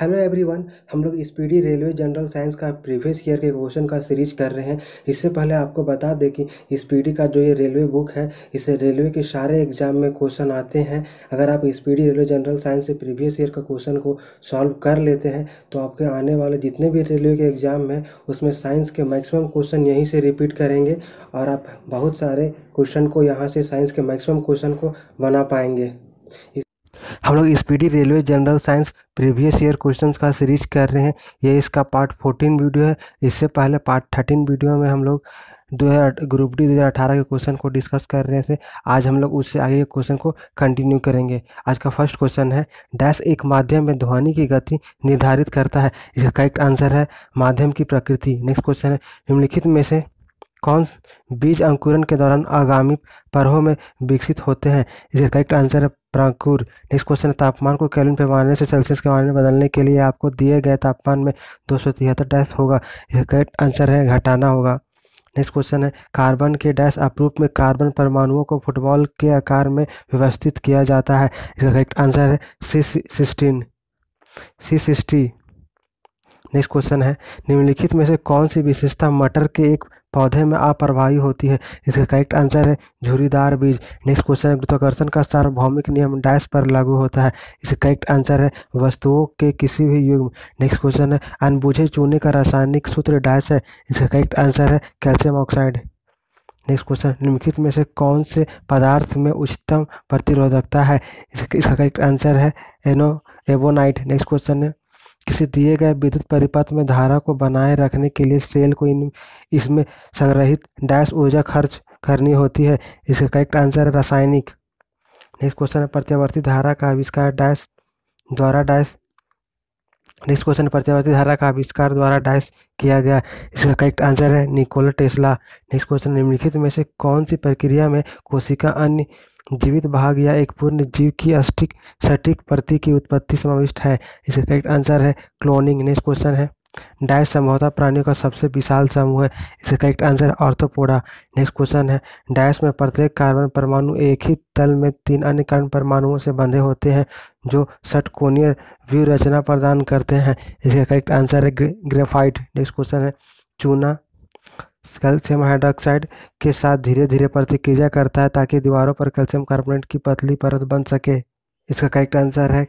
hello everyone हम लोग speedy railway general science का प्रीवियस ईयर के क्वेश्चन का सीरीज कर रहे हैं इससे पहले आपको बता दें कि स्पीडी का जो ये रेलवे बुक है इससे रेलवे के सारे एग्जाम में क्वेश्चन आते हैं अगर आप स्पीडी रेलवे जनरल साइंस से प्रीवियस ईयर का क्वेश्चन को सॉल्व कर लेते हैं तो आपके आने वाले जितने भी रेलवे के एग्जाम हैं उसमें साइंस के मैक्सिमम क्वेश्चन यहीं से रिपीट करेंगे और आप बहुत सारे क्वेश्चन को यहाँ से साइंस के मैक्सिमम क्वेश्चन को बना पाएंगे हम लोग speedy railway general science previous year questions का सीरीज कर रहे हैं ये इसका पार्ट फोर्टीन वीडियो है इससे पहले पार्ट थर्टीन वीडियो में हम लोग दो हज़ार ग्रुप डी दो हज़ार अठारह के क्वेश्चन को डिस्कस कर रहे थे आज हम लोग उससे आगे के क्वेश्चन को कंटिन्यू करेंगे आज का फर्स्ट क्वेश्चन है डैश एक माध्यम में ध्वनि की गति निर्धारित करता है इसका करेक्ट आंसर है माध्यम की प्रकृति नेक्स्ट क्वेश्चन है निम्नलिखित में से कौन बीज अंकुरण के दौरान आगामी पर्वों में विकसित होते हैं इसका करेक्ट आंसर है प्रांकुर नेक्स्ट क्वेश्चन है तापमान को कैलिन पैमाने से सेल्सियस के माने में बदलने के लिए आपको दिए गए तापमान में दो सौ तिहत्तर डैश होगा इसका करेक्ट आंसर है घटाना होगा नेक्स्ट क्वेश्चन है कार्बन के डैश अपरूप में कार्बन परमाणुओं को फुटबॉल के आकार में व्यवस्थित किया जाता है इसका करेक्ट आंसर है C sixteen C sixty next question है निम्नलिखित में से कौन सी विशेषता मटर के एक पौधे में अप्रभावी होती है इसका करेक्ट आंसर है झुरीदार बीज नेक्स्ट क्वेश्चन है गुरुत्वाकर्षण का सार्वभौमिक नियम डैश पर लागू होता है इसका करेक्ट आंसर है वस्तुओं के किसी भी युग में नेक्स्ट क्वेश्चन है अनबुझे चूने का रासायनिक सूत्र डैश है इसका करेक्ट आंसर है कैल्शियम ऑक्साइड नेक्स्ट क्वेश्चन निम्नलिखित में से कौन से पदार्थ में उच्चतम प्रतिरोधकता है इसका करेक्ट आंसर है एनो एबोनाइट नेक्स्ट क्वेश्चन है किसी दिए गए विद्युत परिपथ में धारा को बनाए रखने के लिए सेल को इन इसमें संग्रहित डैश ऊर्जा खर्च करनी होती है इसका करेक्ट आंसर है रासायनिक नेक्स्ट क्वेश्चन है प्रत्यावर्ती धारा का आविष्कार डैश द्वारा डैश नेक्स्ट क्वेश्चन है प्रत्यावर्ती धारा का आविष्कार द्वारा डैश किया गया इसका करेक्ट आंसर है निकोला टेस्ला नेक्स्ट क्वेश्चन निम्नलिखित में से कौन सी प्रक्रिया में कोशिका अन्य जीवित भाग या एक पूर्ण जीव की अस्टिक सटीक प्रति की उत्पत्ति समाविष्ट है इसका करेक्ट आंसर है क्लोनिंग नेक्स्ट क्वेश्चन है डाय संभवतः प्राणियों का सबसे विशाल समूह है इसका correct answer Arthropoda next question है डायस में प्रत्येक कार्बन परमाणु एक ही तल में तीन अन्य कार्बन परमाणुओं से बंधे होते हैं जो षटकोणीय व्यूह रचना प्रदान करते हैं इसका करेक्ट आंसर है ग्रेफाइट नेक्स्ट क्वेश्चन है चूना कैल्शियम हाइड्रोक्साइड के साथ धीरे धीरे प्रतिक्रिया करता है ताकि दीवारों पर कैल्शियम कार्बोनेट की पतली परत बन सके इसका करेक्ट आंसर है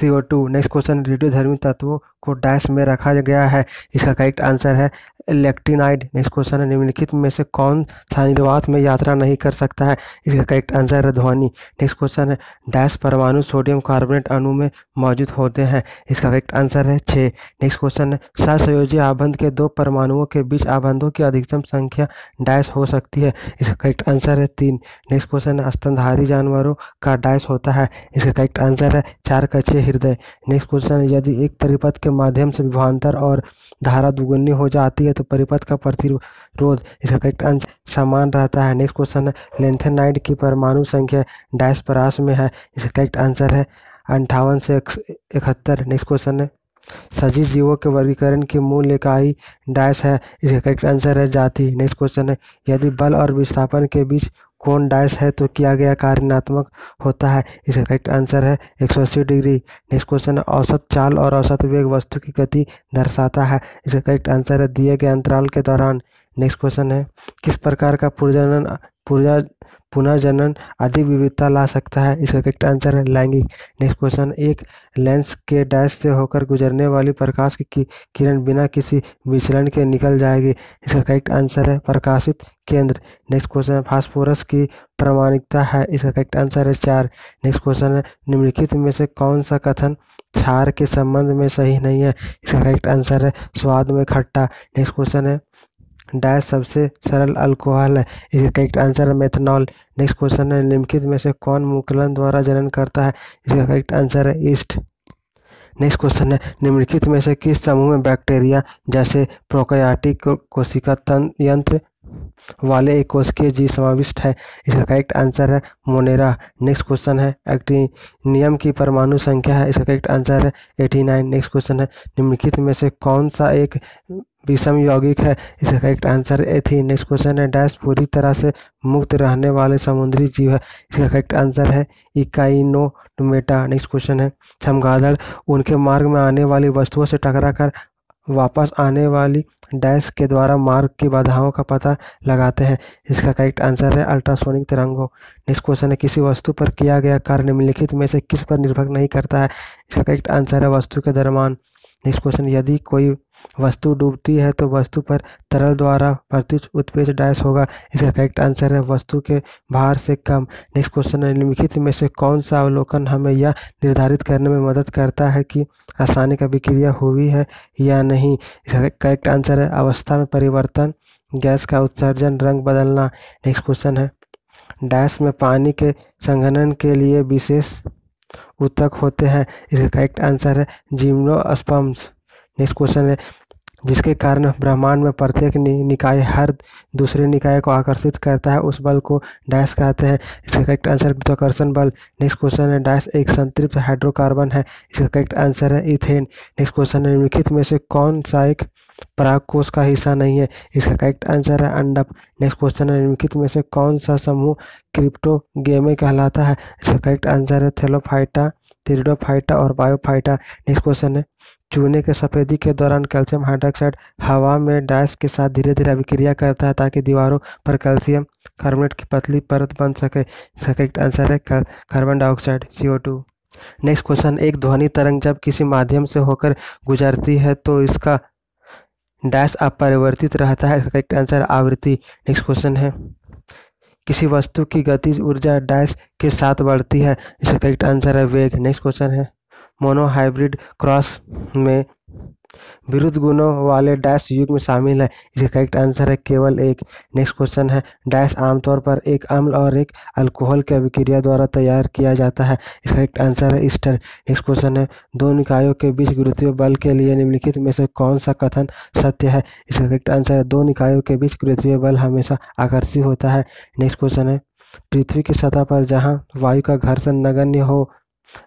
C O two next question रेडियोधर्मी तत्वों को डैश में रखा गया है इसका करेक्ट आंसर है इलेक्टिनाइड नेक्स्ट क्वेश्चन है निम्नलिखित में से कौन सानिर्वात में यात्रा नहीं कर सकता है इसका करेक्ट आंसर है ध्वनि नेक्स्ट क्वेश्चन है डैश परमाणु सोडियम कार्बोनेट अणु में मौजूद होते हैं इसका करेक्ट आंसर है छः नेक्स्ट क्वेश्चन है सहसयोजी आबंध के दो परमाणुओं के बीच आबंधों की अधिकतम संख्या डैश हो सकती है इसका करेक्ट आंसर है तीन नेक्स्ट क्वेश्चन है स्तनधारी जानवरों का डैश होता है इसका करेक्ट आंसर है चार कच्चे हृदय नेक्स्ट क्वेश्चन है यदि एक परिपथ के माध्यम से विभवान्तर और धारा दुगुनी हो जाती है तो परिपथ का प्रतिरोध इसका करेक्ट अंश समान रहता है नेक्स्ट क्वेश्चन है लेंथेनाइड की परमाणु संख्या डैश परास में है इसका करेक्ट आंसर है अंठावन से इकहत्तर नेक्स्ट क्वेश्चन है सजीव जीवों के वर्गीकरण की मूल इकाई डैश है इसका करेक्ट आंसर है जाति नेक्स्ट क्वेश्चन है यदि बल और विस्थापन के बीच कौन डाइस है तो किया गया कार्य ऋणात्मक होता है इसका करेक्ट आंसर है एक सौ अस्सी डिग्री नेक्स्ट क्वेश्चन औसत चाल और औसत वेग वस्तु की गति दर्शाता है इसका करेक्ट आंसर है दिए गए अंतराल के दौरान नेक्स्ट क्वेश्चन है किस प्रकार का पुनर्जनन पुर्जा पुनर्जनन अधिक विविधता ला सकता है इसका करेक्ट आंसर है लैंगिक नेक्स्ट क्वेश्चन एक लेंस के डैश से होकर गुजरने वाली प्रकाश की किरण बिना किसी विचलन के निकल जाएगी इसका करेक्ट आंसर है प्रकाशित केंद्र नेक्स्ट क्वेश्चन है फास्फोरस की प्रमाणिकता है इसका करेक्ट आंसर है चार नेक्स्ट क्वेश्चन है निम्नलिखित में से कौन सा कथन क्षार के संबंध में सही नहीं है इसका करेक्ट आंसर है स्वाद में खट्टा नेक्स्ट क्वेश्चन है डाय सबसे सरल अल्कोहल है इसका करेक्ट आंसर है मेथनॉल नेक्स्ट क्वेश्चन है निम्नलिखित में से कौन मुकलन द्वारा जनन करता है इसका करेक्ट आंसर है ईस्ट नेक्स्ट क्वेश्चन है निम्नलिखित में से किस समूह में बैक्टीरिया जैसे प्रोकयाटिक कोशिका तंत्र यंत्र वाले एक कोशिकीय जीव समाविष्ट है इसका करेक्ट आंसर है मोनेरा नेक्स्ट क्वेश्चन है एक्टिनियम की परमाणु संख्या है इसका करेक्ट आंसर है एटी नाइन नेक्स्ट क्वेश्चन है निम्नलिखित में से कौन सा एक विषम यौगिक है इसका करेक्ट आंसर ए थी नेक्स्ट क्वेश्चन है डैश पूरी तरह से मुक्त रहने वाले समुद्री जीव है इसका करेक्ट आंसर है इकाइनो टोमेटा नेक्स्ट क्वेश्चन है चमगादड़ उनके मार्ग में आने वाली वस्तुओं से टकरा कर वापस आने वाली डैश के द्वारा मार्ग की बाधाओं का पता लगाते हैं इसका करेक्ट आंसर है अल्ट्रासोनिक तिरंगों नेक्स्ट क्वेश्चन है किसी वस्तु पर किया गया कार्य निम्नलिखित में से किस पर निर्भर नहीं करता है इसका करेक्ट आंसर है वस्तु के दरमान नेक्स्ट क्वेश्चन यदि कोई वस्तु डूबती है तो वस्तु पर तरल द्वारा प्रत्युच उत्पेज डैश होगा इसका करेक्ट आंसर है वस्तु के भार से कम नेक्स्ट क्वेश्चन है निम्नलिखित में से कौन सा अवलोकन हमें यह निर्धारित करने में मदद करता है कि रासायनिक अभिक्रिया हुई है या नहीं इसका करेक्ट आंसर है अवस्था में परिवर्तन गैस का उत्सर्जन रंग बदलना नेक्स्ट क्वेश्चन है डैश में पानी के संघनन के लिए विशेष उत्तक होते हैं इसका करेक्ट आंसर है स्पम्स नेक्स्ट क्वेश्चन है जिसके कारण ब्रह्मांड में प्रत्येक नि, निकाय हर दूसरे निकाय को आकर्षित करता है उस बल को डैश कहते हैं इसका करेक्ट आंसर गुरुत्वाकर्षण बल नेक्स्ट क्वेश्चन है डैश एक संतृप्त हाइड्रोकार्बन है इसका करेक्ट आंसर है इथेन नेक्स्ट क्वेश्चन है निम्नलिखित में से कौन सा एक कोष का हिस्सा नहीं है इसका करेक्ट आंसर है अंडप नेक्स्ट क्वेश्चन है निम्नलिखित में से कौन सा समूह क्रिप्टो गेमे कहलाता है इसका करेक्ट आंसर है थेलोफाइटा थ्रीडोफाइटा और बायोफाइटा नेक्स्ट क्वेश्चन है चूने के सफेदी के दौरान कैल्शियम हाइड्रोक्साइड हवा में डैश के साथ धीरे धीरे अभिक्रिया करता है ताकि दीवारों पर कैल्शियम कार्बोनेट की पतली परत बन सके इसका करेक्ट आंसर है carbon dioxide C two next question एक ध्वनि तरंग जब किसी माध्यम से होकर गुजरती है तो इसका डैश अपरिवर्तित रहता है इसका करेक्ट आंसर आवृत्ति नेक्स्ट क्वेश्चन है किसी वस्तु की गति ऊर्जा डैश के साथ बढ़ती है इसका करेक्ट आंसर है वेग नेक्स्ट क्वेश्चन है मोनोहाइब्रिड क्रॉस में विरुद्ध गुणों वाले डैश युग में शामिल है इसका करेक्ट आंसर है केवल एक नेक्स्ट क्वेश्चन है डैश आमतौर पर एक अम्ल और एक अल्कोहल के अभिक्रिया द्वारा तैयार किया जाता है इसका करेक्ट आंसर है ईस्टर नेक्स्ट क्वेश्चन है दो निकायों के बीच गुरुत्वीय बल के लिए निम्नलिखित में से कौन सा कथन सत्य है इसका करेक्ट आंसर है दो निकायों के बीच गुरुत्वीय बल हमेशा आकर्षित होता है नेक्स्ट क्वेश्चन है पृथ्वी की सतह पर जहाँ वायु का घर्षण नगण्य हो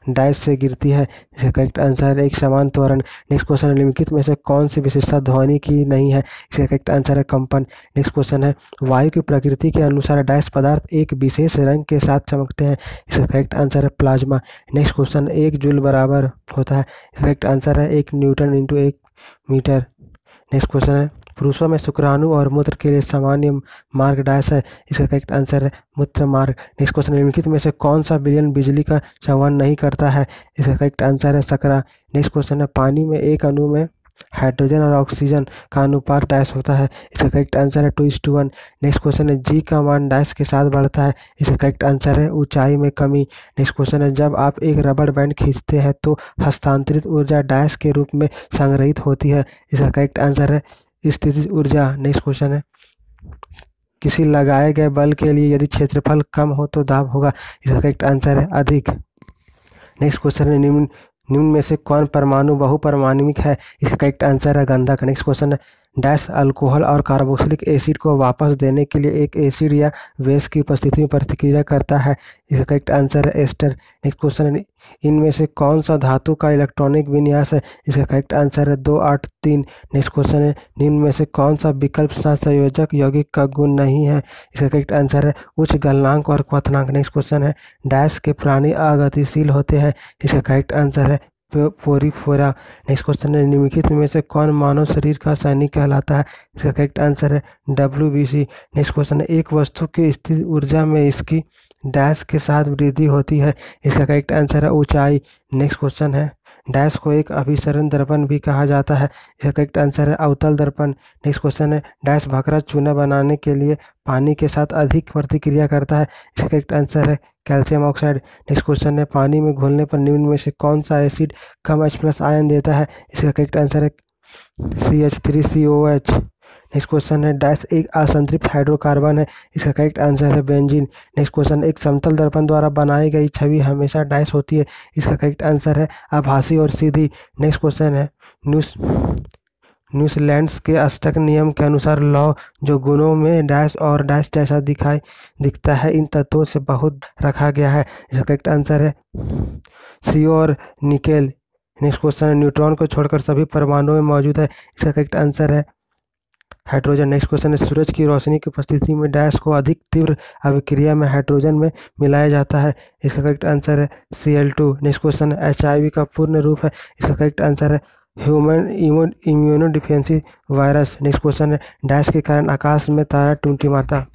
डाइस से गिरती है इसका करेक्ट आंसर है एक समान त्वरण नेक्स्ट क्वेश्चन है निम्नलिखित में से कौन सी विशेषता ध्वनि की नहीं है इसका करेक्ट आंसर है कंपन नेक्स्ट क्वेश्चन है वायु की प्रकृति के अनुसार डाइस पदार्थ एक विशेष रंग के साथ चमकते हैं इसका करेक्ट आंसर है प्लाज्मा नेक्स्ट क्वेश्चन एक जूल बराबर होता है इसका करेक्ट आंसर है एक न्यूटन इंटू एक मीटर नेक्स्ट क्वेश्चन है पुरुषों में शुक्राणु और मूत्र के लिए सामान्य मार्ग डायस है इसका करेक्ट आंसर है मूत्र मार्ग नेक्स्ट क्वेश्चन निम्नलिखित में से कौन सा बिलियन बिजली का चौवन नहीं करता है इसका करेक्ट आंसर है सकरा नेक्स्ट क्वेश्चन है पानी में एक अणु में हाइड्रोजन और ऑक्सीजन का अनुपात डैश होता है इसका करेक्ट आंसर है two is two one next question है जी का मान डैश के साथ बढ़ता है इसका करेक्ट आंसर है ऊंचाई में कमी नेक्स्ट क्वेश्चन है जब आप एक रबड़ बैंड खींचते हैं तो हस्तांतरित ऊर्जा डैश के रूप में संग्रहित होती है इसका करेक्ट आंसर है स्थित ऊर्जा नेक्स्ट क्वेश्चन है किसी लगाए गए बल के लिए यदि क्षेत्रफल कम हो तो दाब होगा इसका करेक्ट आंसर है अधिक नेक्स्ट क्वेश्चन है निम्न निम्न में से कौन परमाणु बहुपरमाणुिक है इसका करेक्ट आंसर है गंधक नेक्स्ट क्वेश्चन है डैश अल्कोहल और कार्बोक्सिलिक एसिड को वापस देने के लिए एक एसिड या वेस की उपस्थिति में प्रतिक्रिया करता है इसका करेक्ट आंसर है एस्टर नेक्स्ट क्वेश्चन इनमें से कौन सा धातु का इलेक्ट्रॉनिक विन्यास है इसका करेक्ट आंसर है दो आठ तीन नेक्स्ट क्वेश्चन है निम्न में से कौन सा विकल्प संयोजक यौगिक का गुण नहीं है इसका करेक्ट आंसर है उच्च गलनांक और क्वनांक नेक्स्ट क्वेश्चन है डैश के प्राणी अगतिशील होते हैं इसका करेक्ट आंसर है पोरीफोरा नेक्स्ट क्वेश्चन है निम्नलिखित में से कौन मानव शरीर का सैनिक कहलाता है इसका करेक्ट आंसर है W B C next question है एक वस्तु की स्थित ऊर्जा में इसकी डैश के साथ वृद्धि होती है इसका करेक्ट आंसर है ऊंचाई नेक्स्ट क्वेश्चन है डैश को एक अभिसरण दर्पण भी कहा जाता है इसका करेक्ट आंसर है अवतल दर्पण नेक्स्ट क्वेश्चन है डैश भाखरा चूना बनाने के लिए पानी के साथ अधिक प्रतिक्रिया करता है इसका करेक्ट आंसर है कैल्शियम ऑक्साइड नेक्स्ट क्वेश्चन है पानी में घोलने पर निम्न में से कौन सा एसिड कम एच प्लस आयन देता है इसका करेक्ट आंसर है C H three C O H next question है डैश एक असंतृप्त हाइड्रोकार्बन है इसका करेक्ट आंसर है बेंजीन नेक्स्ट क्वेश्चन एक समतल दर्पण द्वारा बनाई गई छवि हमेशा डैश होती है इसका करेक्ट आंसर है आभासी और सीधी नेक्स्ट क्वेश्चन है न्यूज न्यूजीलैंड के अष्टक नियम के अनुसार लॉ जो गुणों में डैश और डैश जैसा दिखाई दिखता है इन तत्वों से बहुत रखा गया है इसका करेक्ट आंसर है सी और निकेल नेक्स्ट क्वेश्चन न्यूट्रॉन को छोड़कर सभी परमाणुओं में मौजूद है इसका करेक्ट आंसर है हाइड्रोजन नेक्स्ट क्वेश्चन है सूरज की रोशनी की उपस्थिति में डैश को अधिक तीव्र अभिक्रिया में हाइड्रोजन में मिलाया जाता है इसका करेक्ट आंसर है C L two next question है एच का पूर्ण रूप है इसका करेक्ट आंसर है human immuno deficiency virus next question है डैश के कारण आकाश में तारा टूटी मारता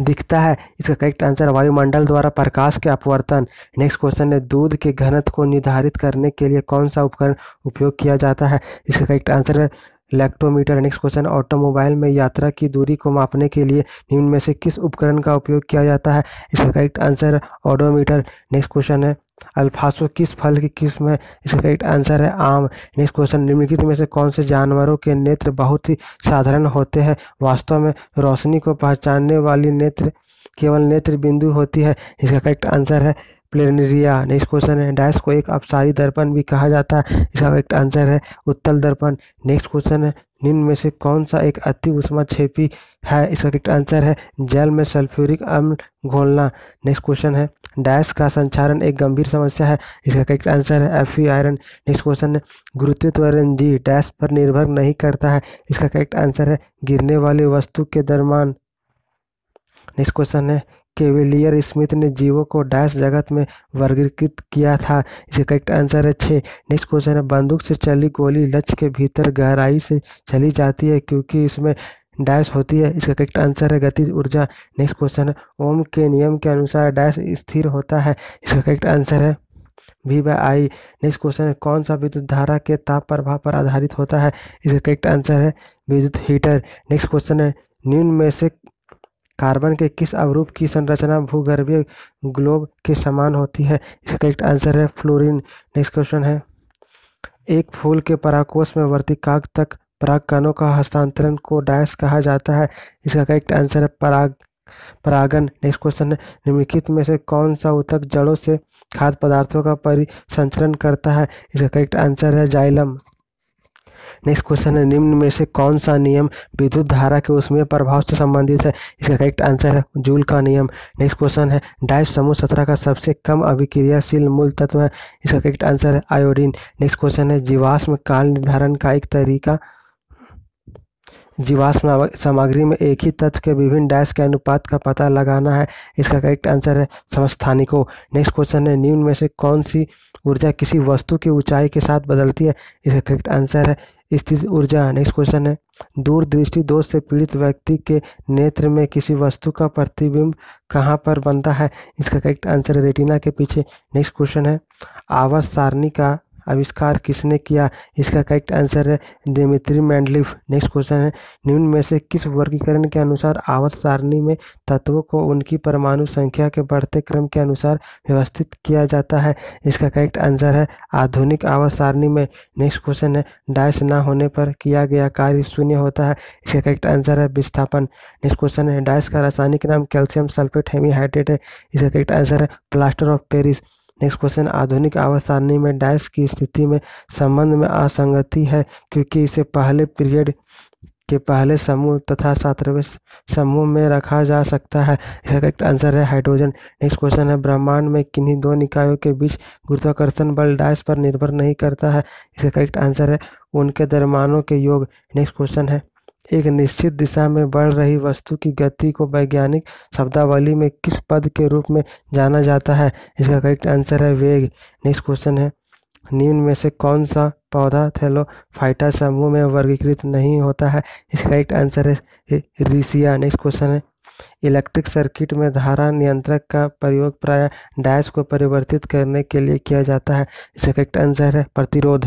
दिखता है इसका करेक्ट आंसर वायुमंडल द्वारा प्रकाश के अपवर्तन नेक्स्ट क्वेश्चन है दूध के घनत्व को निर्धारित करने के लिए कौन सा उपकरण उपयोग किया जाता है इसका करेक्ट आंसर है लैक्टोमीटर नेक्स्ट क्वेश्चन ऑटोमोबाइल में यात्रा की दूरी को मापने के लिए निम्न में से किस उपकरण का उपयोग किया जाता है इसका correct answer odometer next question है अल्फासो किस फल की किस्म है इसका करेक्ट आंसर है आम नेक्स्ट क्वेश्चन निम्नलिखित में से कौन से जानवरों के नेत्र बहुत ही साधारण होते हैं वास्तव में रोशनी को पहचानने वाली नेत्र केवल नेत्र बिंदु होती है इसका करेक्ट आंसर है प्लेनेरिया नेक्स्ट क्वेश्चन है डैश को एक अपसारी दर्पण भी कहा जाता है इसका एक आंसर है उत्तल दर्पण नेक्स्ट क्वेश्चन है निम्न में से कौन सा एक अति उष्मा छेपी है इसका एक आंसर है जल में सल्फ्यूरिक अम्ल घोलना नेक्स्ट क्वेश्चन है डैश का संचारण एक गंभीर समस्या है इसका एक आंसर है एफ आयरन नेक्स्ट क्वेश्चन है गुरुत्व त्वरण जी डैश पर निर्भर नहीं करता है इसका करेक्ट आंसर है गिरने वाली वस्तु के दरमान नेक्स्ट क्वेश्चन है केवेलियर स्मिथ ने जीवों को डैश जगत में वर्गीकृत किया था इसका करेक्ट आंसर है छः नेक्स्ट क्वेश्चन है बंदूक से चली गोली लक्ष्य के भीतर गहराई से चली जाती है क्योंकि इसमें डैश होती है इसका करेक्ट आंसर है गति ऊर्जा नेक्स्ट क्वेश्चन है ओम के नियम के अनुसार डैश स्थिर होता है इसका करेक्ट आंसर है V by I next question है कौन सा विद्युत धारा के ताप प्रभाव पर आधारित होता है इसका करेक्ट आंसर है विद्युत हीटर नेक्स्ट क्वेश्चन है निम्न में से कार्बन के किस अवरूप की संरचना भूगर्भीय ग्लोब के समान होती है इसका करेक्ट आंसर है फ्लोरीन नेक्स्ट क्वेश्चन है एक फूल के पराकोष में वर्तिकाग तक परागकणों का हस्तांतरण को डायस कहा जाता है इसका करेक्ट आंसर है पराग परागन नेक्स्ट क्वेश्चन है निम्नलिखित में से कौन सा उतक जड़ों से खाद्य पदार्थों का परिसंचरण करता है इसका करेक्ट आंसर है जाइलम नेक्स्ट क्वेश्चन है निम्न में से कौन सा नियम विद्युत धारा के उसमें प्रभाव से संबंधित है इसका करेक्ट आंसर है जूल का नियम नेक्स्ट क्वेश्चन है डाइस समूह सत्रह का सबसे कम अभिक्रियाशील मूल तत्व है इसका करेक्ट आंसर है आयोडीन नेक्स्ट क्वेश्चन है जीवाश्म काल निर्धारण का एक तरीका जीवाश्म सामग्री में एक ही तत्व के विभिन्न डैश के अनुपात का पता लगाना है इसका करेक्ट आंसर है समस्थानिको नेक्स्ट क्वेश्चन है निम्न में से कौन सी ऊर्जा किसी वस्तु की ऊंचाई के साथ बदलती है इसका करेक्ट आंसर है स्थिति ऊर्जा नेक्स्ट क्वेश्चन है दूरदृष्टि दोष से पीड़ित व्यक्ति के नेत्र में किसी वस्तु का प्रतिबिंब कहाँ पर बनता है इसका करेक्ट आंसर है रेटिना के पीछे नेक्स्ट क्वेश्चन है आवास सारणी का आविष्कार किसने किया इसका करेक्ट आंसर है देमित्री मैंडलिफ नेक्स्ट क्वेश्चन है निम्न में से किस वर्गीकरण के अनुसार आवत सारणी में तत्वों को उनकी परमाणु संख्या के बढ़ते क्रम के अनुसार व्यवस्थित किया जाता है इसका करेक्ट आंसर है आधुनिक आवत सारणी में नेक्स्ट क्वेश्चन है डाइस ना होने पर किया गया कार्य शून्य होता है इसका करेक्ट आंसर है विस्थापन नेक्स्ट क्वेश्चन है डाइस का रासायनिक नाम कैल्शियम सल्फेट हेमीहाइड्रेट है इसका करेक्ट आंसर है plaster of Paris next question आधुनिक आवर्त सारणी में डैश की स्थिति में संबंध में असंगति है क्योंकि इसे पहले पीरियड के पहले समूह तथा सातवें समूह में रखा जा सकता है इसका करेक्ट आंसर है हाइड्रोजन नेक्स्ट क्वेश्चन है ब्रह्मांड में किन्हीं दो निकायों के बीच गुरुत्वाकर्षण बल डैश पर निर्भर नहीं करता है इसका करेक्ट आंसर है उनके दरमानों के योग नेक्स्ट क्वेश्चन है एक निश्चित दिशा में बढ़ रही वस्तु की गति को वैज्ञानिक शब्दावली में किस पद के रूप में जाना जाता है इसका करेक्ट आंसर है वेग नेक्स्ट क्वेश्चन है निम्न में से कौन सा पौधा फाइटा समूह में वर्गीकृत नहीं होता है इसका करेक्ट आंसर है रिसिया नेक्स्ट क्वेश्चन है इलेक्ट्रिक सर्किट में धारा नियंत्रक का प्रयोग प्राय डैश को परिवर्तित करने के लिए किया जाता है इसका करेक्ट आंसर है प्रतिरोध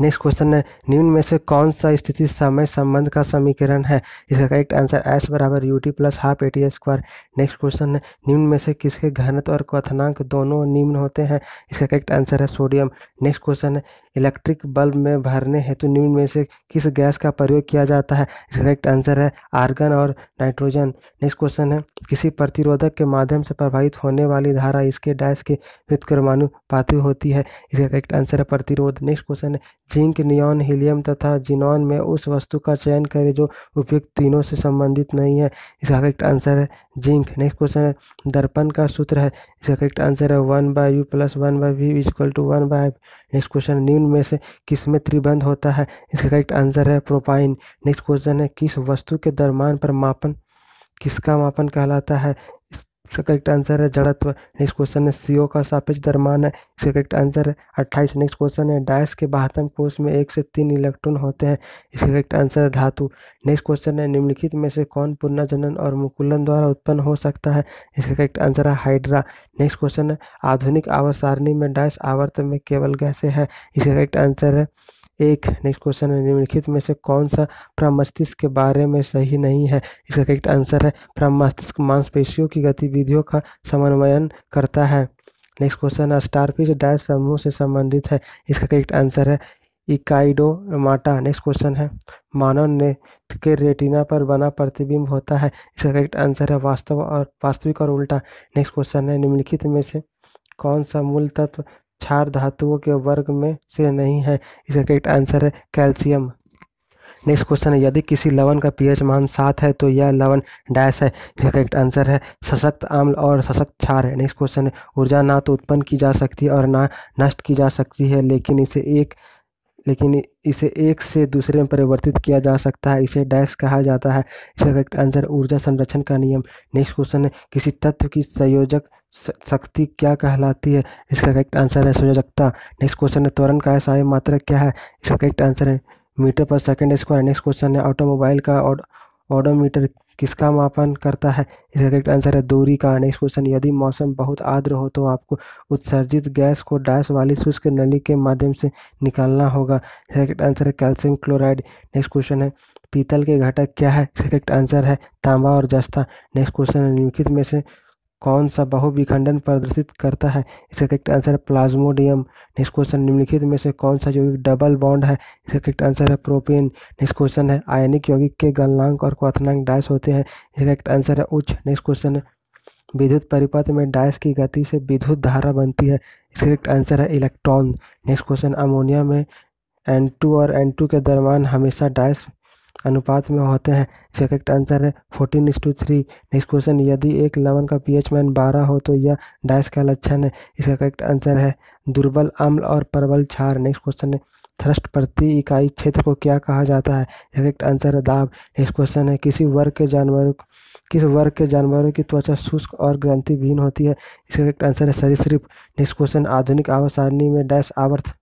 नेक्स्ट क्वेश्चन है निम्न में से कौन सा स्थिति समय संबंध का समीकरण है इसका करेक्ट आंसर एस बराबर U T plus half A T square next question है निम्न में से किसके घनत्व और क्वथनांक दोनों निम्न होते हैं इसका करेक्ट आंसर है सोडियम नेक्स्ट क्वेश्चन है इलेक्ट्रिक बल्ब में भरने हेतु निम्न में से किस गैस का प्रयोग किया जाता है इसका करेक्ट आंसर है आर्गन और नाइट्रोजन नेक्स्ट क्वेश्चन है किसी प्रतिरोधक के माध्यम से प्रभावित होने वाली धारा इसके डैश के व्युत्क्रमानुपाती होती है इसका करेक्ट आंसर है प्रतिरोध नेक्स्ट क्वेश्चन है जिंक नियॉन हीलियम तथा जिनॉन में उस वस्तु का चयन करें जो उपयुक्त तीनों से संबंधित नहीं है इसका करेक्ट आंसर है जिंक नेक्स्ट क्वेश्चन है दर्पण का सूत्र है इसका करेक्ट आंसर है one by U plus one by V is equal to one by next question निम्न में से किस में त्रिबंध होता है इसका करेक्ट आंसर है प्रोपाइन नेक्स्ट क्वेश्चन है किस वस्तु के दरमान पर मापन किसका मापन कहलाता है इसका करेक्ट आंसर है जड़त्व नेक्स्ट क्वेश्चन है सीओ का सापेक्ष दरमान है इसका करेक्ट आंसर है अट्ठाईस नेक्स्ट क्वेश्चन है डायस के बाहतम कोष में एक से तीन इलेक्ट्रॉन होते हैं इसका करेक्ट आंसर है धातु नेक्स्ट क्वेश्चन है निम्नलिखित में से कौन पुनर्जनन और मुकुलन द्वारा उत्पन्न हो सकता है इसका करेक्ट आंसर है हाइड्रा नेक्स्ट क्वेश्चन है आधुनिक आवर्त सारणी में डायस आवर्त में केवल गैसे है इसका करेक्ट आंसर है एक नेक्स्ट क्वेश्चन है निम्नलिखित में से कौन सा प्रमस्तिष्क के बारे में सही नहीं है इसका करेक्ट आंसर है प्रमस्तिष्क मांसपेशियों की गतिविधियों का समन्वयन करता है नेक्स्ट क्वेश्चन है स्टारफिश डैश समूह से संबंधित है इसका करेक्ट आंसर है इकाइडो माटा नेक्स्ट क्वेश्चन है मानव नेत्र के रेटिना पर बना प्रतिबिंब होता है इसका करेक्ट आंसर है वास्तव और वास्तविक और उल्टा नेक्स्ट क्वेश्चन है निम्नलिखित में से कौन सा मूल तत्व क्षार धातुओं के वर्ग में से नहीं है इसका करेक्ट आंसर है कैल्शियम नेक्स्ट क्वेश्चन है यदि किसी लवण का पीएच मान सात है तो यह लवण डैश है इसका करेक्ट आंसर है सशक्त आम्ल और सशक्त क्षार है नेक्स्ट क्वेश्चन है ऊर्जा ना तो उत्पन्न की जा सकती है और ना नष्ट की जा सकती है लेकिन इसे एक लेकिन इसे एक से दूसरे में परिवर्तित किया जा सकता है इसे डैश कहा जाता है इसका करेक्ट आंसर ऊर्जा संरक्षण का नियम नेक्स्ट क्वेश्चन है किसी तत्व की संयोजक शक्ति क्या कहलाती है इसका करेक्ट आंसर है संयोजकता नेक्स्ट क्वेश्चन है त्वरण का ऐसा मात्रक क्या है इसका करेक्ट आंसर है मीटर पर सेकेंड स्क्वायर नेक्स्ट क्वेश्चन है ऑटोमोबाइल का और ओडोमीटर किसका मापन करता है इसका करेक्ट आंसर है दूरी का नेक्स्ट क्वेश्चन यदि मौसम बहुत आर्द्र हो तो आपको उत्सर्जित गैस को डैश वाली शुष्क नली के माध्यम से निकालना होगा इसका करेक्ट आंसर है कैल्शियम क्लोराइड नेक्स्ट क्वेश्चन है पीतल के घटक क्या है इसका करेक्ट आंसर है तांबा और जस्ता नेक्स्ट क्वेश्चन है निम्नलिखित में से कौन सा बहुविखंडन प्रदर्शित करता है इसका करेक्ट आंसर है प्लाज्मोडियम नेक्स्ट क्वेश्चन निम्नलिखित में से कौन सा यौगिक डबल बॉन्ड है इसका करेक्ट आंसर है प्रोपेन नेक्स्ट क्वेश्चन है आयनिक यौगिक के गलनांक और क्वनांक डाइस होते हैं इसका करेक्ट आंसर है उच्च नेक्स्ट क्वेश्चन है विद्युत परिपथ में डाइस की गति से विद्युत धारा बनती है इसका करेक्ट आंसर है इलेक्ट्रॉन नेक्स्ट क्वेश्चन अमोनिया में एन टू और एन टू के दरमियान हमेशा डाइस अनुपात में होते हैं इसका करेक्ट आंसर है fourteen is to three next question यदि एक लवन का पीएच मैन बारह हो तो यह डाइस का लक्षण है इसका करेक्ट आंसर है दुर्बल अम्ल और प्रबल छार नेक्स्ट क्वेश्चन है थ्रस्ट प्रति इकाई क्षेत्र को क्या कहा जाता है करेक्ट आंसर है दाब नेक्स्ट क्वेश्चन है किसी वर्ग के जानवरों किस वर्ग के जानवरों की त्वचा शुष्क और ग्रंथिविहीन होती है इसका करेक्ट आंसर है सरीसृप नेक्स्ट क्वेश्चन आधुनिक आवासारणी में डैश आवर्थ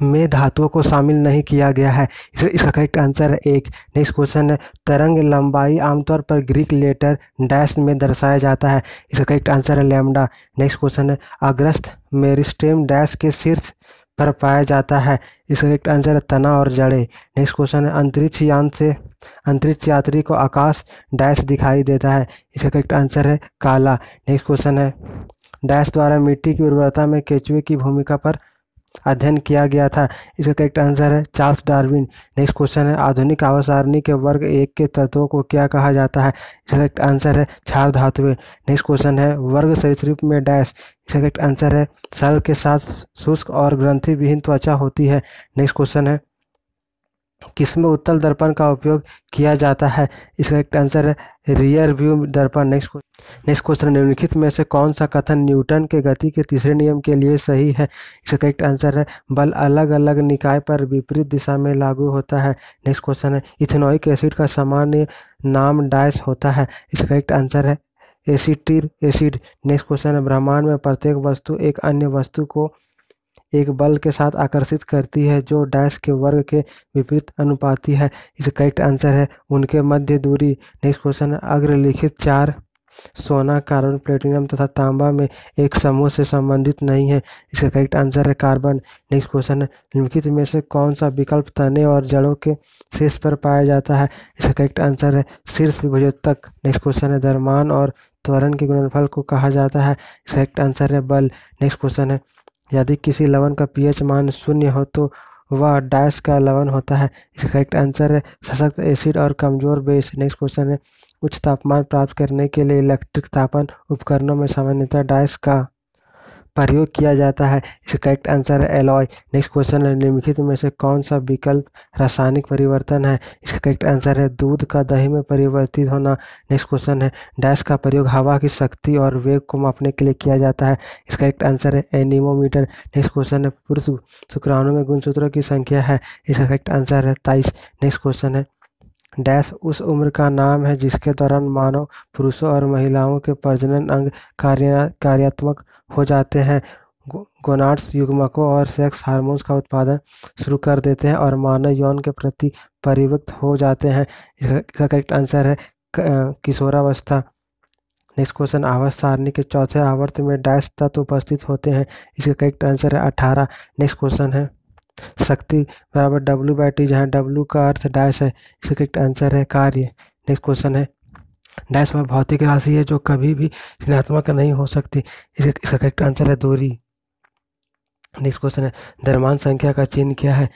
में धातुओं को शामिल नहीं किया गया है इसलिए इसका करेक्ट आंसर है एक नेक्स्ट क्वेश्चन है तरंग लंबाई आमतौर पर ग्रीक लेटर डैश में दर्शाया जाता है इसका करेक्ट आंसर है लेमडा नेक्स्ट क्वेश्चन है अग्रस्त मेरिस्टेम डैश के शीर्ष पर पाया जाता है इसका करेक्ट आंसर है तना और जड़े नेक्स्ट क्वेश्चन है अंतरिक्ष यान से अंतरिक्ष यात्री को आकाश डैश दिखाई देता है इसका करेक्ट आंसर है काला नेक्स्ट क्वेश्चन है डैश द्वारा मिट्टी की उर्वरता में केचुए की भूमिका पर अध्ययन किया गया था इसका करेक्ट आंसर है चार्ल्स डार्विन नेक्स्ट क्वेश्चन है आधुनिक आवासारणी के वर्ग एक के तत्वों को क्या कहा जाता है इसका करेक्ट आंसर है क्षार धातुएं नेक्स्ट क्वेश्चन है वर्ग सरिश्रिप में डैश इसका करेक्ट आंसर है सल के साथ शुष्क और ग्रंथि विहीन त्वचा होती है नेक्स्ट क्वेश्चन है किसमें उत्तल दर्पण का उपयोग किया जाता है इसका करेक्ट आंसर है रियर व्यू दर्पण नेक्स्ट नेक्स्ट क्वेश्चन निम्नलिखित में से कौन सा कथन न्यूटन के गति के तीसरे नियम के लिए सही है इसका करेक्ट आंसर है बल अलग अलग निकाय पर विपरीत दिशा में लागू होता है नेक्स्ट क्वेश्चन है इथेनोइक एसिड का सामान्य नाम डाइस होता है इसका करेक्ट आंसर है एसिटिर एसिड नेक्स्ट क्वेश्चन है ब्रह्मांड में प्रत्येक वस्तु एक अन्य वस्तु को एक बल के साथ आकर्षित करती है जो डैश के वर्ग के विपरीत अनुपाती है इसका करेक्ट आंसर है उनके मध्य दूरी नेक्स्ट क्वेश्चन है अग्रलिखित चार सोना कार्बन प्लेटिनम तथा तांबा में एक समूह से संबंधित नहीं है इसका करेक्ट आंसर है कार्बन नेक्स्ट क्वेश्चन है निम्नलिखित में से कौन सा विकल्प तने और जड़ों के शीर्ष पर पाया जाता है इसका करेक्ट आंसर है शीर्ष विभोजक नेक्स्ट क्वेश्चन है दरमान और त्वरण के गुणनफल को कहा जाता है इसका करेक्ट आंसर है बल नेक्स्ट क्वेश्चन है यदि किसी लवन का पीएच मान शून्य हो तो वह डैश का लवन होता है इसका करेक्ट आंसर है सशक्त एसिड और कमजोर बेस नेक्स्ट क्वेश्चन है उच्च तापमान प्राप्त करने के लिए इलेक्ट्रिक तापन उपकरणों में सामान्यतः डाइस का प्रयोग किया जाता है इसका करेक्ट आंसर है एलॉय नेक्स्ट क्वेश्चन है निम्नलिखित में से कौन सा विकल्प रासायनिक परिवर्तन है इसका करेक्ट आंसर है दूध का दही में परिवर्तित होना नेक्स्ट क्वेश्चन है डैश का प्रयोग हवा की शक्ति और वेग को मापने के लिए किया जाता है इसका करेक्ट आंसर है एनीमोमीटर नेक्स्ट क्वेश्चन है पुरुष शुक्राणु में गुणसूत्रों की संख्या है इसका करेक्ट आंसर है तेईस नेक्स्ट क्वेश्चन है डैश उस उम्र का नाम है जिसके दौरान मानव पुरुषों और महिलाओं के प्रजनन अंग कार्य कार्यात्मक हो जाते हैं गो, गोनाड्स युग्मकों और सेक्स हार्मोन्स का उत्पादन शुरू कर देते हैं और मानव यौन के प्रति परिवक्त हो जाते हैं इसका करेक्ट आंसर है किशोरावस्था नेक्स्ट क्वेश्चन आवर्त सारणी के चौथे आवर्त में डैश तत्व उपस्थित होते हैं इसका करेक्ट आंसर है अठारह नेक्स्ट क्वेश्चन है शक्ति बराबर डब्ल्यू बाई टी जहाँ डब्ल्यू का अर्थ डैश है इसका करेक्ट आंसर है कार्य नेक्स्ट क्वेश्चन है डैश वह भौतिक राशि है जो कभी भी ऋणात्मक नहीं हो सकती इसका करेक्ट आंसर है दूरी नेक्स्ट क्वेश्चन है धर्मान संख्या का चिन्ह क्या है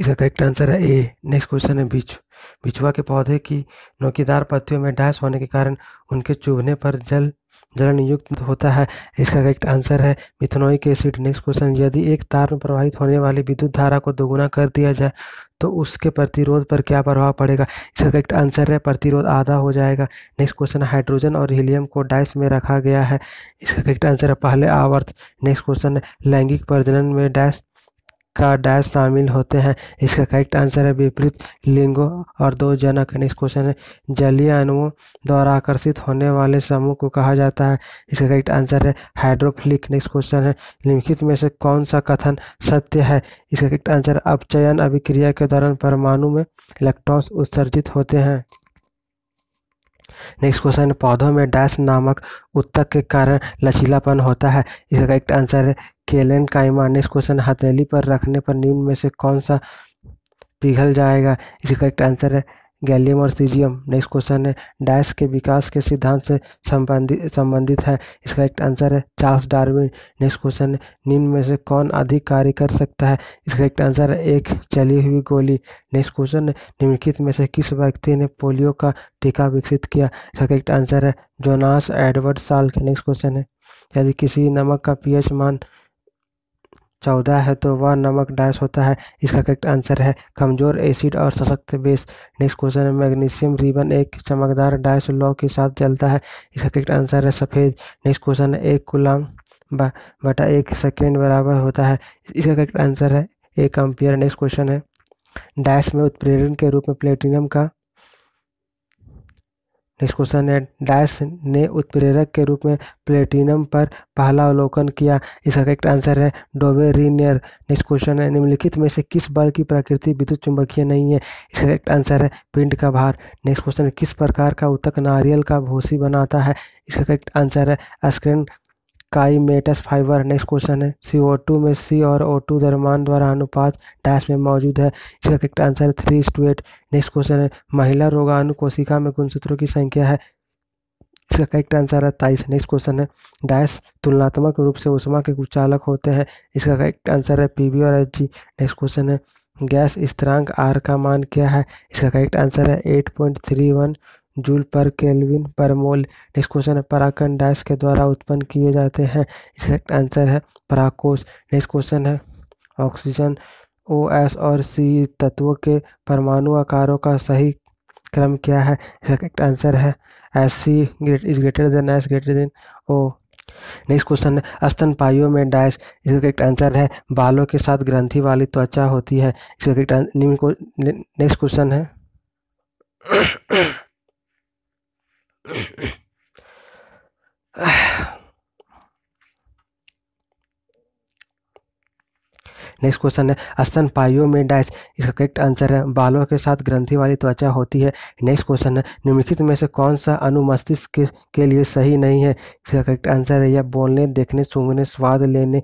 इसका करेक्ट आंसर है ए नेक्स्ट क्वेश्चन है बीच बिछुआ के पौधे की नोकीदार पत्तियों में डैश होने के कारण उनके चुभने पर जल जलन युक्त होता है इसका करेक्ट आंसर है मिथनोइक एसिड नेक्स्ट क्वेश्चन यदि एक तार में प्रवाहित होने वाली विद्युत धारा को दोगुना कर दिया जाए तो उसके प्रतिरोध पर क्या प्रभाव पड़ेगा इसका करेक्ट आंसर है प्रतिरोध आधा हो जाएगा नेक्स्ट क्वेश्चन हाइड्रोजन और हीलियम को डाइस में रखा गया है इसका करेक्ट आंसर है पहले आवर्त नेक्स्ट क्वेश्चन है लैंगिक प्रजनन में डैश का डैश शामिल होते हैं इसका करेक्ट आंसर है विपरीत लिंगों और दो जनक नेक्स्ट क्वेश्चन है जलीय अणुओं द्वारा आकर्षित होने वाले समूह को कहा जाता है इसका करेक्ट आंसर है हाइड्रोफिलिक नेक्स्ट क्वेश्चन है निम्नलिखित में से कौन सा कथन सत्य है इसका करेक्ट आंसर अपचयन अभिक्रिया के दौरान परमाणु में इलेक्ट्रॉन्स उत्सर्जित होते हैं नेक्स्ट क्वेश्चन पौधों में डैश नामक उत्तक के कारण लचीलापन होता है इसका करेक्ट आंसर है केलेन काइमा नेक्स्ट क्वेश्चन हथेली पर रखने पर निम्न में से कौन सा पिघल जाएगा इसका करेक्ट आंसर है गैलियम और सीजियम नेक्स्ट क्वेश्चन है डैश के विकास के सिद्धांत से संबंधित संबंधित है इसका करेक्ट आंसर है चार्ल्स डार्विन नेक्स्ट क्वेश्चन है निम्न में से कौन अधिक कार्य कर सकता है इसका करेक्ट आंसर है एक चली हुई गोली नेक्स्ट क्वेश्चन है निम्नलिखित में से किस व्यक्ति ने पोलियो का टीका विकसित किया इसका करेक्ट आंसर है Jonas Edward Salk next question है यदि किसी नमक का पीएच मान चौदह है तो वह नमक डैश होता है इसका करेक्ट आंसर है कमज़ोर एसिड और सशक्त बेस नेक्स्ट क्वेश्चन है मैग्नीशियम रिबन एक चमकदार डैश लॉ के साथ जलता है इसका करेक्ट आंसर है सफ़ेद नेक्स्ट क्वेश्चन है एक गुलाम बटा एक सेकेंड बराबर होता है इसका करेक्ट आंसर है एक अम्पियर नेक्स्ट क्वेश्चन है डैश में उत्प्रेरण के रूप में प्लेटिनियम का नेक्स्ट क्वेश्चन है डैश ने उत्प्रेरक के रूप में प्लेटिनम पर पहला अवलोकन किया इसका करेक्ट आंसर है डोबेरिनियर नेक्स्ट क्वेश्चन है निम्नलिखित में से किस बल की प्रकृति विद्युत चुंबकीय नहीं है इसका करेक्ट आंसर है पिंड का भार नेक्स्ट क्वेश्चन है किस प्रकार का उत्तक नारियल का भूसी बनाता है इसका करेक्ट आंसर है sclerenchymatous fibre next question है सी ओ टू में सी और ओ टू दरमान द्वारा अनुपात डैश में मौजूद है इसका करेक्ट आंसर है three two eight next question है महिला रोगाणु कोशिका में गुणसूत्रों की संख्या है इसका करेक्ट आंसर है ताइस नेक्स्ट क्वेश्चन है डैश तुलनात्मक रूप से उष्मा के कुचालक होते हैं इसका करेक्ट आंसर है पी और एच नेक्स्ट क्वेश्चन है गैस स्त्रांक आर का मान क्या है इसका करेक्ट आंसर है eight point three one joule पर केल्विन पर मोल डिस्कोशन पराकन डैश के द्वारा उत्पन्न किए जाते हैं इसका आंसर है पराकोश नेक्स्ट क्वेश्चन है ऑक्सीजन ओ एस और सी तत्वों के परमाणु आकारों का सही क्रम क्या है इसका आंसर है S C great is greater than S greater than O next question है पायों में डैश इसका करेक्ट आंसर है बालों के साथ ग्रंथि वाली त्वचा होती है इसका करेक्ट नेक्स्ट क्वेश्चन है नेक्स्ट क्वेश्चन है अस्तन पाइयों में डैश इसका करेक्ट आंसर है बालों के साथ ग्रंथि वाली त्वचा होती है नेक्स्ट क्वेश्चन है निम्नलिखित में से कौन सा अनुमस्तिष्क के, के लिए सही नहीं है इसका करेक्ट आंसर है यह बोलने देखने सूंघने स्वाद लेने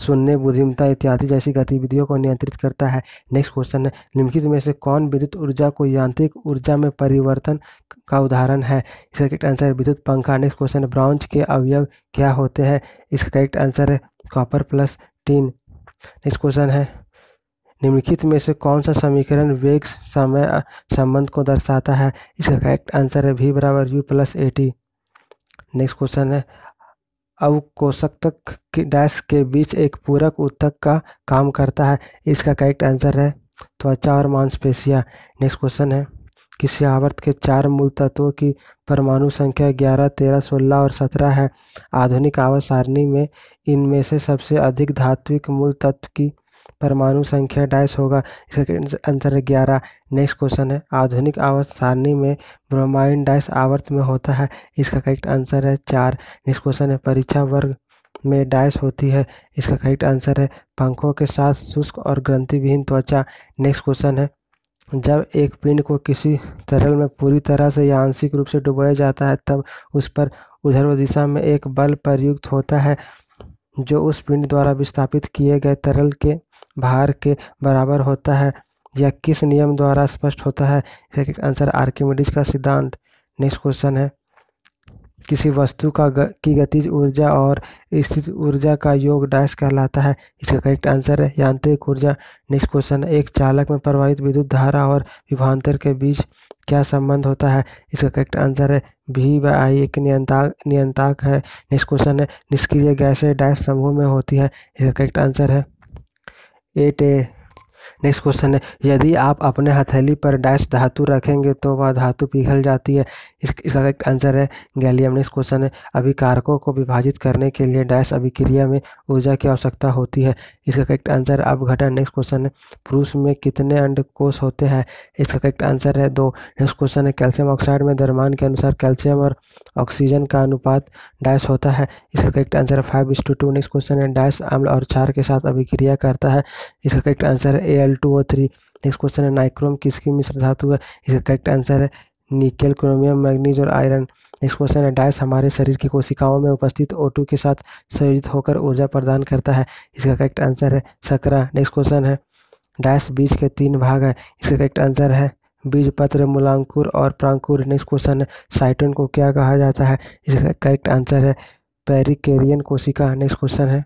सुनने बुद्धिमता इत्यादि जैसी गतिविधियों को नियंत्रित करता है नेक्स्ट क्वेश्चन है निम्नलिखित में से कौन विद्युत ऊर्जा को यांत्रिक ऊर्जा में परिवर्तन का उदाहरण है इसका करेक्ट आंसर है विद्युत पंखा नेक्स्ट क्वेश्चन है के अवयव क्या होते हैं इसका करेक्ट आंसर है copper plus tin next question है निम्नलिखित में से कौन सा समीकरण वेग समय संबंध को दर्शाता है इसका करेक्ट आंसर है वी बराबर U plus A T next question है और कोशक तक डैश के बीच एक पूरक उत्तक का काम करता है इसका करेक्ट आंसर है त्वचा और मांसपेशियाँ नेक्स्ट क्वेश्चन है किसी आवर्त के चार मूल तत्वों की परमाणु संख्या ग्यारह तेरह सोलह और सत्रह है आधुनिक आवर्त सारणी में इनमें से सबसे अधिक धात्विक मूल तत्व की परमाणु संख्या डाइस होगा इसका आंसर है ग्यारह नेक्स्ट क्वेश्चन है आधुनिक आवर्त सारणी में ब्रोमाइन डाइस आवर्त में होता है इसका करेक्ट आंसर है चार नेक्स्ट क्वेश्चन है परीक्षा वर्ग में डाइस होती है इसका करेक्ट आंसर है पंखों के साथ शुष्क और ग्रंथिविहीन त्वचा नेक्स्ट क्वेश्चन है जब एक पिंड को किसी तरल में पूरी तरह से या आंशिक रूप से डुबोया जाता है तब उस पर उधर दिशा में एक बल प्रयुक्त होता है जो उस पिंड द्वारा विस्थापित किए गए तरल के भार के बराबर होता है यह किस नियम द्वारा स्पष्ट होता है इसका आंसर आर्किमिडीज का सिद्धांत नेक्स्ट क्वेश्चन है किसी वस्तु का ग, की गतिज ऊर्जा और स्थित ऊर्जा का योग डैश कहलाता है इसका करेक्ट आंसर है यांत्रिक ऊर्जा नेक्स्ट क्वेश्चन एक चालक में प्रवाहित विद्युत धारा और विभांतर के बीच क्या संबंध होता है इसका करेक्ट आंसर है भी व आई एक नियंता नियंताक है नेक्स्ट क्वेश्चन है निष्क्रिय गैसें डैश समूह में होती है इसका करेक्ट आंसर है एट ए नेक्स्ट क्वेश्चन है यदि आप अपने हथेली पर डैश धातु रखेंगे तो वह धातु पिघल जाती है इस, इसका करेक्ट आंसर है गैलियम नेक्स्ट क्वेश्चन है अभिकारकों को विभाजित करने के लिए डैश अभिक्रिया में ऊर्जा की आवश्यकता होती है इसका करेक्ट आंसर अब घटा नेक्स्ट क्वेश्चन है पुरुष में कितने अंडकोश होते हैं इसका करेक्ट आंसर है दो नेक्स्ट क्वेश्चन है कैल्शियम ऑक्साइड में दरमान के अनुसार कैल्शियम और ऑक्सीजन का अनुपात डैश होता है इसका करेक्ट आंसर है फाइव टू नेक्स्ट क्वेश्चन है डैश अम्ल और चार के साथ अभिक्रिया करता है इसका करेक्ट आंसर है A L two O three next question है नाइक्रोम किसकी मिश्र धातु है इसका करेक्ट आंसर है निकेल क्रोमियम मैग्नीज और आयरन नेक्स्ट क्वेश्चन है डाइस हमारे शरीर की कोशिकाओं में उपस्थित ओ टू के साथ संयोजित होकर ऊर्जा प्रदान करता है इसका करेक्ट आंसर है सकरा नेक्स्ट क्वेश्चन है डैश बीज के तीन भाग है इसका करेक्ट आंसर है बीज पत्र मूलांकुर और प्रांकुर नेक्स्ट क्वेश्चन है साइटोन को क्या कहा जाता है इसका करेक्ट आंसर है पेरिकेरियन कोशिका नेक्स्ट क्वेश्चन है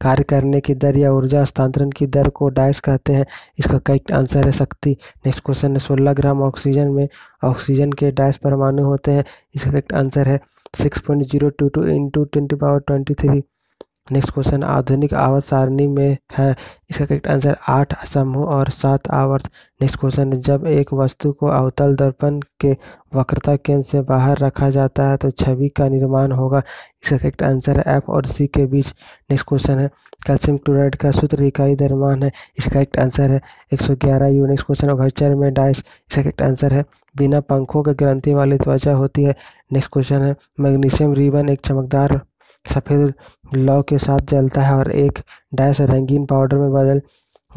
कार्य करने की दर या ऊर्जा हस्तांतरण की दर को डाइस कहते हैं इसका करेक्ट आंसर है शक्ति नेक्स्ट क्वेश्चन है सोलह ग्राम ऑक्सीजन में ऑक्सीजन के डाइस परमाणु होते हैं इसका करेक्ट आंसर है six point zero two two into twenty power twenty three next question आधुनिक आवर्त सारणी में है इसका करेक्ट आंसर आठ समूह और सात आवर्त नेक्स्ट क्वेश्चन जब एक वस्तु को अवतल दर्पण के वक्रता केंद्र से बाहर रखा जाता है तो छवि का निर्माण होगा इसका करेक्ट आंसर एफ और सी के बीच नेक्स्ट क्वेश्चन है कैल्शियम क्लोराइड का सूत्र इकाई दरमान है इसका करेक्ट आंसर है ग्यारह यू नेक्स्ट क्वेश्चन उभयचर में डाइस इसका करेक्ट आंसर है बिना पंखों के ग्रंथि वाली त्वचा होती है नेक्स्ट क्वेश्चन है मैग्नीशियम रिबन एक चमकदार सफ़ेद लौ के साथ जलता है और एक डैश रंगीन पाउडर में बदल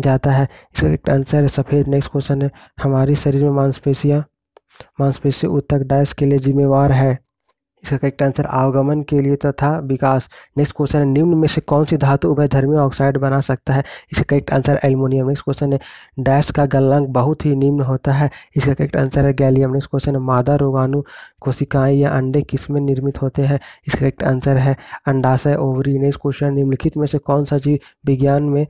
जाता है इसका एक आंसर है सफ़ेद नेक्स्ट क्वेश्चन है हमारी शरीर में मांसपेशियाँ मांसपेशी उत्तक डैश के लिए जिम्मेवार है इसका करेक्ट आंसर आवागमन के लिए तथा विकास नेक्स्ट क्वेश्चन है निम्न में से कौन सी धातु उभयधर्मी ऑक्साइड बना सकता है इसका correct answer aluminium next question है डैश का गलनांक बहुत ही निम्न होता है इसका करेक्ट आंसर है गैलियम नेक्स्ट क्वेश्चन है मादा रोगाणु कोशिकाएं या अंडे किस में निर्मित होते हैं इसका करेक्ट आंसर है अंडाशय ओवरी नेक्स्ट क्वेश्चन निम्नलिखित में से कौन सा जीव विज्ञान में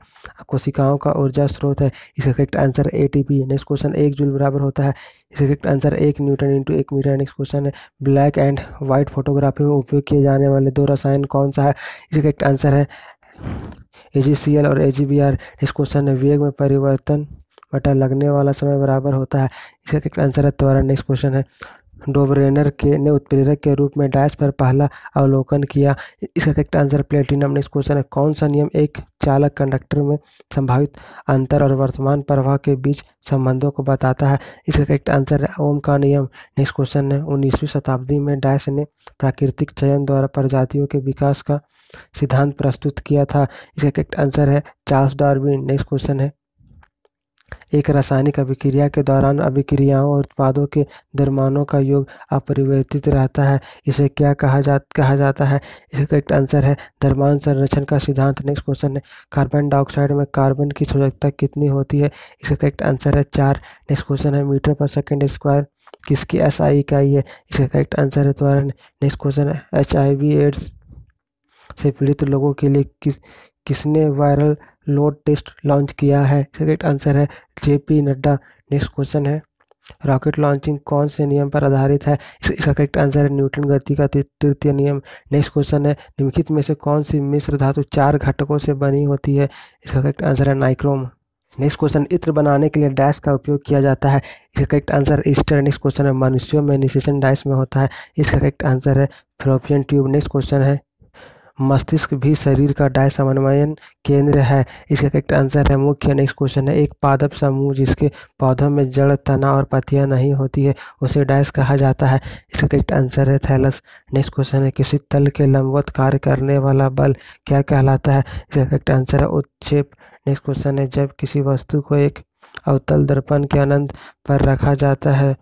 कोशिकाओं का ऊर्जा स्रोत है इसका correct answer A next question एक जूल बराबर होता है इसका करेक्ट आंसर एक न्यूटन इंटू एक मीटर नेक्स्ट क्वेश्चन है ब्लैक एंड व्हाइट फोटोग्राफी में उपयोग किए जाने वाले दो रसायन कौन सा है इसका करेक्ट आंसर है ए और ए नेक्स्ट क्वेश्चन है वेग में परिवर्तन बटा लगने वाला समय बराबर होता है इसका करेक्ट आंसर है त्वरण नेक्स्ट क्वेश्चन है डोबरेनर के ने उत्प्रेरक के रूप में डायस पर पहला अवलोकन किया इसका correct answer platinum next question है कौन सा नियम एक चालक कंडक्टर में संभावित अंतर और वर्तमान प्रवाह के बीच संबंधों को बताता है इसका करेक्ट आंसर है ओम का नियम नेक्स्ट क्वेश्चन है उन्नीसवीं शताब्दी में डैश ने प्राकृतिक चयन द्वारा प्रजातियों के विकास का सिद्धांत प्रस्तुत किया था इसका करेक्ट आंसर है चार्ल्स डार्विन नेक्स्ट क्वेश्चन है एक रासायनिक अभिक्रिया के दौरान अभिक्रियाओं और उत्पादों के द्रव्यमानों का योग अपरिवर्तित रहता है इसे क्या कहा जा कहा जाता है इसका करेक्ट आंसर है द्रव्यमान संरक्षण का सिद्धांत नेक्स्ट क्वेश्चन है कार्बन डाइऑक्साइड में कार्बन की सजगता कितनी होती है इसका करेक्ट आंसर है चार नेक्स्ट क्वेश्चन है मीटर पर सेकेंड स्क्वायर किसकी एस आई इकाई है इसका करेक्ट आंसर है त्वरण नेक्स्ट क्वेश्चन है एच आई वी एड्स से पीड़ित लोगों के लिए किस किसने वायरल लोड टेस्ट लॉन्च किया है करेक्ट आंसर है J P Nadda next question है रॉकेट लॉन्चिंग कौन से नियम पर आधारित है इसका करेक्ट आंसर है न्यूटन गति का तृतीय नियम नेक्स्ट क्वेश्चन है निम्नलिखित में से कौन सी मिश्र धातु चार घटकों से बनी होती है इसका करेक्ट आंसर है नाइक्रोम नेक्स्ट क्वेश्चन इत्र बनाने के लिए डैश का उपयोग किया जाता है इसका correct answer ester next question है मनुष्यों में निशेषण डैश में होता है इसका करेक्ट आंसर है फ्लोपियन ट्यूब नेक्स्ट क्वेश्चन है मस्तिष्क भी शरीर का डाय समन्वयन केंद्र है इसका करेक्ट आंसर है मुख्य नेक्स्ट क्वेश्चन है एक पादप समूह जिसके पौधों में जड़ तना और पत्तियां नहीं होती है उसे डायस कहा जाता है इसका करेक्ट आंसर है थैलस नेक्स्ट क्वेश्चन है किसी तल के लंबवत कार्य करने वाला बल क्या कहलाता है इसका करेक्ट आंसर है उत्क्षेप नेक्स्ट क्वेश्चन है जब किसी वस्तु को एक अवतल दर्पण के अनंत पर रखा जाता है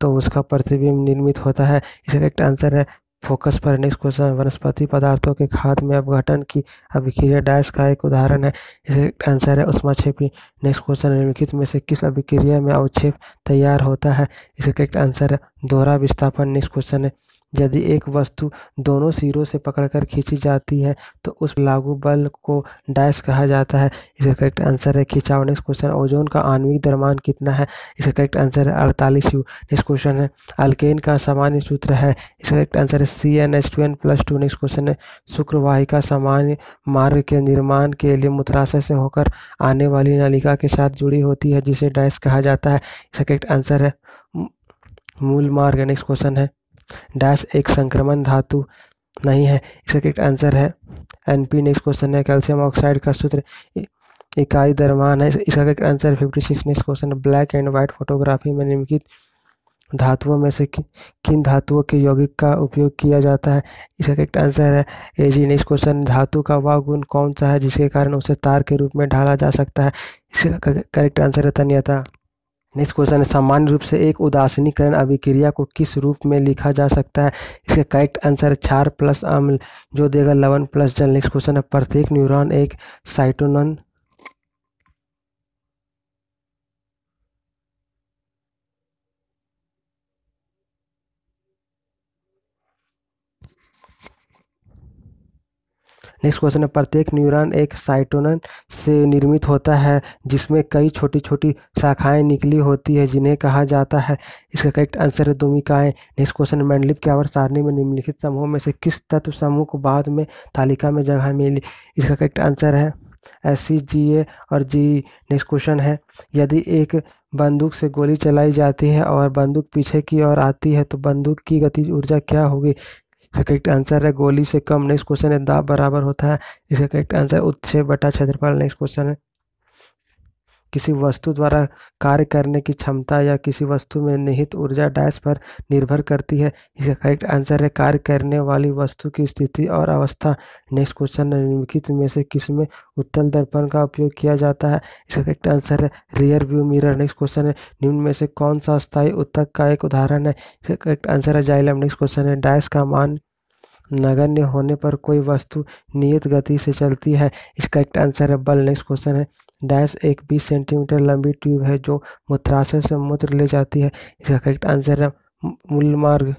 तो उसका प्रतिबिंब निर्मित होता है इसका करेक्ट आंसर है फोकस पर नेक्स्ट क्वेश्चन वनस्पति पदार्थों के खाद में अपघटन की अभिक्रिया डैश का एक उदाहरण है इसे आंसर है उष्मा छेपी नेक्स्ट क्वेश्चन निम्नलिखित में से किस अभिक्रिया में अवक्षेप तैयार होता है इसका करेक्ट आंसर है दोहरा विस्थापन नेक्स्ट क्वेश्चन है यदि एक वस्तु दोनों सिरों से पकड़कर खींची जाती है तो उस लागू बल को डैश कहा जाता है इसका करेक्ट आंसर है खिंचाव नेक्स्ट क्वेश्चन ओजोन का आणविक दरमान कितना है इसका करेक्ट आंसर है अड़तालीस यू नेक्स्ट क्वेश्चन है अल्केन का सामान्य सूत्र है इसका करेक्ट आंसर है C N H two N plus two next question है शुक्रवाहिका सामान्य मार्ग के निर्माण के लिए मूत्राशय से होकर आने वाली नलिका के साथ जुड़ी होती है जिसे डैश कहा जाता है इसका करेक्ट आंसर है मूल मार्ग नेक्स्ट क्वेश्चन है डैश एक संक्रमण धातु नहीं है इसका करेक्ट आंसर है एनपी नेक्स्ट क्वेश्चन है कैल्शियम ऑक्साइड का सूत्र इकाई दरमान है इसका correct answer fifty six next question black and white photography में निम्नलिखित धातुओं में से कि, किन धातुओं के यौगिक का उपयोग किया जाता है इसका करेक्ट आंसर है ए जी नेक्स्ट क्वेश्चन धातु का वह गुण कौन सा है जिसके कारण उसे तार के रूप में ढाला जा सकता है इसका करेक्ट आंसर है तन्यता नेक्स्ट क्वेश्चन है सामान्य रूप से एक उदासीनीकरण अभिक्रिया को किस रूप में लिखा जा सकता है इसका करेक्ट आंसर है क्षार प्लस अम्ल जो देगा लवन प्लस जल नेक्स्ट क्वेश्चन है प्रत्येक न्यूरॉन एक साइटोनन नेक्स्ट क्वेश्चन है प्रत्येक न्यूरॉन एक साइटोनन से निर्मित होता है जिसमें कई छोटी छोटी शाखाएं निकली होती है जिन्हें कहा जाता है इसका करेक्ट आंसर है दुमिकाएँ नेक्स्ट क्वेश्चन मैंडलिप की आवर सारणी में निम्नलिखित समूह में से किस तत्व समूह को बाद में तालिका में जगह मिली इसका करेक्ट आंसर है एस जी ए और जी नेक्स्ट क्वेश्चन है यदि एक बंदूक से गोली चलाई जाती है और बंदूक पीछे की ओर आती है तो बंदूक की गतिज ऊर्जा क्या होगी इसका करेक्ट आंसर है गोली से कम नेक्स्ट क्वेश्चन है दाब बराबर होता है इसका करेक्ट आंसर उत्से बटा क्षेत्रफल नेक्स्ट क्वेश्चन है किसी वस्तु द्वारा कार्य करने की क्षमता या किसी वस्तु में निहित ऊर्जा डैश पर निर्भर करती है इसका करेक्ट आंसर है कार्य करने वाली वस्तु की स्थिति और अवस्था नेक्स्ट क्वेश्चन निम्नलिखित में से किस में उत्तल दर्पण का उपयोग किया जाता है इसका करेक्ट आंसर है rear view mirror next question है निम्न में से कौन सा स्थायी उत्तक का एक उदाहरण है इसका करेक्ट आंसर है जाइलम नेक्स्ट क्वेश्चन है डैश का मान नगण्य होने पर कोई वस्तु नियत गति से चलती है इसका एक आंसर है बल नेक्स्ट क्वेश्चन है डैश एक 20 सेंटीमीटर लंबी ट्यूब है जो मूत्राशय से मूत्र ले जाती है इसका करेक्ट आंसर है मूल मार्ग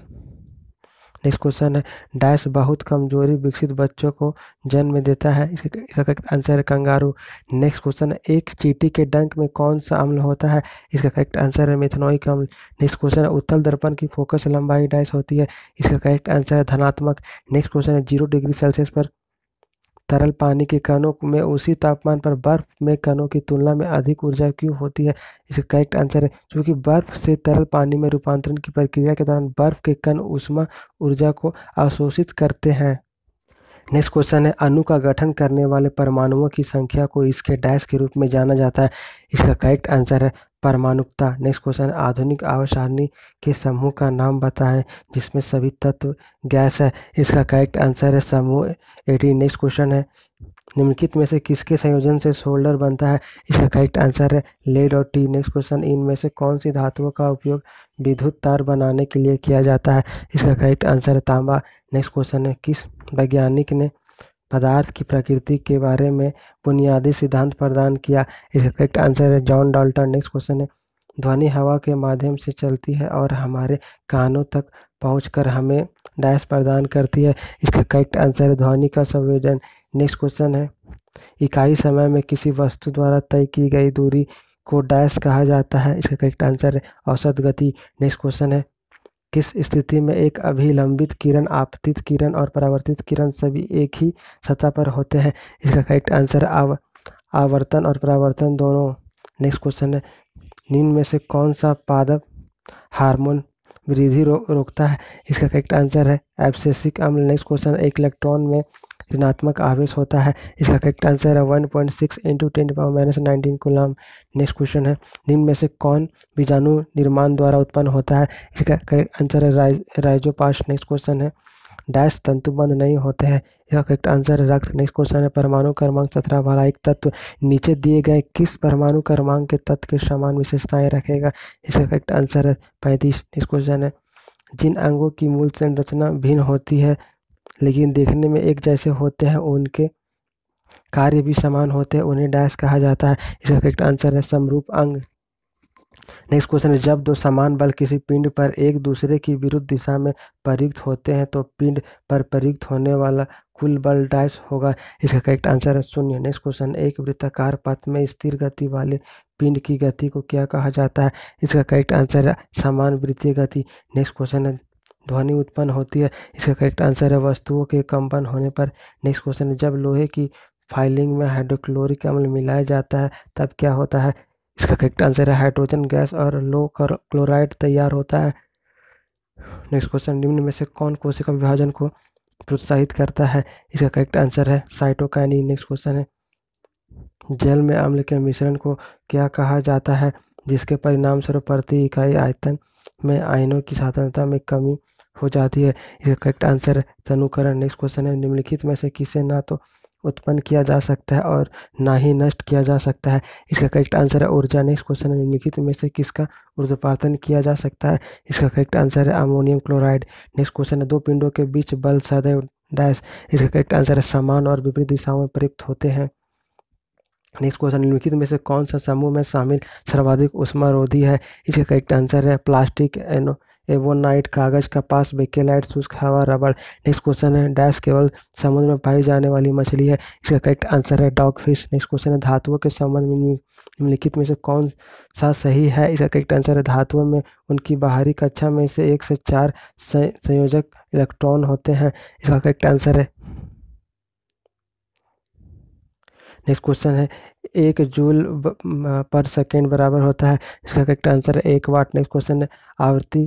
नेक्स्ट क्वेश्चन है डैश बहुत कमजोरी विकसित बच्चों को जन्म देता है इसका करेक्ट आंसर है कंगारू नेक्स्ट क्वेश्चन है एक चीटी के डंक में कौन सा अम्ल होता है इसका करेक्ट आंसर है का अम्ल नेक्स्ट क्वेश्चन है उत्तल दर्पण की फोकस लंबाई डैश होती है इसका करेक्ट आंसर है धनात्मक नेक्स्ट क्वेश्चन है जीरो डिग्री सेल्सियस पर तरल पानी के कणों में उसी तापमान पर बर्फ में कणों की तुलना में अधिक ऊर्जा क्यों होती है इसका करेक्ट आंसर है क्योंकि बर्फ से तरल पानी में रूपांतरण की प्रक्रिया के दौरान बर्फ के कण उष्मा ऊर्जा को अवशोषित करते हैं नेक्स्ट क्वेश्चन है अनु का गठन करने वाले परमाणुओं की संख्या को इसके डैश के रूप में जाना जाता है इसका करेक्ट आंसर है परमाणुकता नेक्स्ट क्वेश्चन आधुनिक आवशारणी के समूह का नाम बताएं जिसमें सभी तत्व गैस है इसका करेक्ट आंसर है समूह एटी नेक्स्ट क्वेश्चन है निम्नलिखित में से किसके संयोजन से सोल्डर बनता है इसका करेक्ट आंसर है लेड और टी नेक्स्ट क्वेश्चन इनमें से कौन सी धातुओं का उपयोग विद्युत तार बनाने के लिए किया जाता है इसका करेक्ट आंसर है तांबा नेक्स्ट क्वेश्चन है किस वैज्ञानिक ने पदार्थ की प्रकृति के बारे में बुनियादी सिद्धांत प्रदान किया इसका करेक्ट आंसर है जॉन डाल्टन नेक्स्ट क्वेश्चन है ध्वनि हवा के माध्यम से चलती है और हमारे कानों तक पहुंचकर हमें डैश प्रदान करती है इसका करेक्ट आंसर है ध्वनि का संवेदन नेक्स्ट क्वेश्चन है इकाई समय में किसी वस्तु द्वारा तय की गई दूरी को डैश कहा जाता है इसका करेक्ट आंसर है औसत गति नेक्स्ट क्वेश्चन है किस स्थिति में एक अभिलंबित किरण आपतित किरण और परावर्तित किरण सभी एक ही सतह पर होते हैं इसका करेक्ट आंसर आव आवर्तन और परावर्तन दोनों नेक्स्ट क्वेश्चन है निम्न में से कौन सा पादप हार्मोन वृद्धि रो, रोकता है इसका करेक्ट आंसर है एब्सेसिक अम्ल नेक्स्ट क्वेश्चन एक इलेक्ट्रॉन में ऋणात्मक आवेश होता है इसका करेक्ट आंसर है one point six into ten power minus nineteen coulomb next question है निम्न में से कौन बीजाणु निर्माण द्वारा उत्पन्न होता है इसका करेक्ट आंसर है राइज राइजोपास नेक्स्ट क्वेश्चन है डैश तंतुबंध नहीं होते हैं इसका करेक्ट आंसर है रक्त नेक्स्ट क्वेश्चन है परमाणु क्रमांक सत्रह वाला एक तत्व नीचे दिए गए किस परमाणु क्रमांक के तत्व के समान विशेषताएं रखेगा इसका करेक्ट आंसर है पैंतीस नेक्स्ट क्वेश्चन है जिन अंगों की मूल संरचना भिन्न होती है लेकिन देखने में एक जैसे होते हैं उनके कार्य भी समान होते हैं उन्हें डैश कहा जाता है इसका करेक्ट आंसर है समरूप अंग नेक्स्ट क्वेश्चन है जब दो समान बल किसी पिंड पर एक दूसरे की विरुद्ध दिशा में प्रयुक्त होते हैं तो पिंड पर प्रयुक्त होने वाला कुल बल डैश होगा इसका करेक्ट आंसर है शून्य नेक्स्ट क्वेश्चन एक वृत्ताकार पथ में स्थिर गति वाले पिंड की गति को क्या कहा जाता है इसका करेक्ट आंसर है समान वृत्तीय गति नेक्स्ट क्वेश्चन है ध्वनि उत्पन्न होती है इसका करेक्ट आंसर है वस्तुओं के कंपन होने पर नेक्स्ट क्वेश्चन है जब लोहे की फाइलिंग में हाइड्रोक्लोरिक अम्ल मिलाया जाता है तब क्या होता है इसका करेक्ट आंसर है हाइड्रोजन गैस और लो क्लोराइड तैयार होता है नेक्स्ट क्वेश्चन निम्न में से कौन कोशिका विभाजन को प्रोत्साहित करता है इसका करेक्ट आंसर है साइटोकाइनी नेक्स्ट क्वेश्चन है जल में अम्ल के मिश्रण को क्या कहा जाता है जिसके परिणाम स्वरूप प्रति इकाई आयतन में आयनों की साधारणता में कमी हो जाती है इसका करेक्ट आंसर तनुकरण नेक्स्ट क्वेश्चन है निम्नलिखित में से किसे ना तो उत्पन्न किया जा सकता है और ना ही नष्ट किया जा सकता है इसका करेक्ट आंसर है ऊर्जा नेक्स्ट क्वेश्चन है निम्नलिखित में से किसका ऊर्जापातन किया जा सकता है इसका करेक्ट आंसर है अमोनियम क्लोराइड नेक्स्ट क्वेश्चन है दो पिंडों के बीच बल सदैव डैश इसका करेक्ट आंसर है समान और विपरीत दिशाओं में प्रयुक्त होते हैं नेक्स्ट क्वेश्चन निम्नलिखित में से कौन सा समूह में शामिल सर्वाधिक उष्मारोधी है इसका करेक्ट आंसर है प्लास्टिक एनो एवोनाइट कागज कपास बेकेलाइट शुष्क हवा रबड़ नेक्स्ट क्वेश्चन है डैश केवल समुद्र में पाई जाने वाली मछली है इसका करेक्ट आंसर है डॉग फिश नेक्स्ट क्वेश्चन है धातुओं के संबंध में निम्नलिखित में से कौन सा सही है इसका करेक्ट आंसर है धातुओं में उनकी बाहरी कक्षा में से एक से चार संयोजक इलेक्ट्रॉन होते हैं इसका करेक्ट आंसर है नेक्स्ट क्वेश्चन है एक जूल पर सेकेंड बराबर होता है इसका करेक्ट आंसर है एक वाट नेक्स्ट क्वेश्चन है आवृत्ति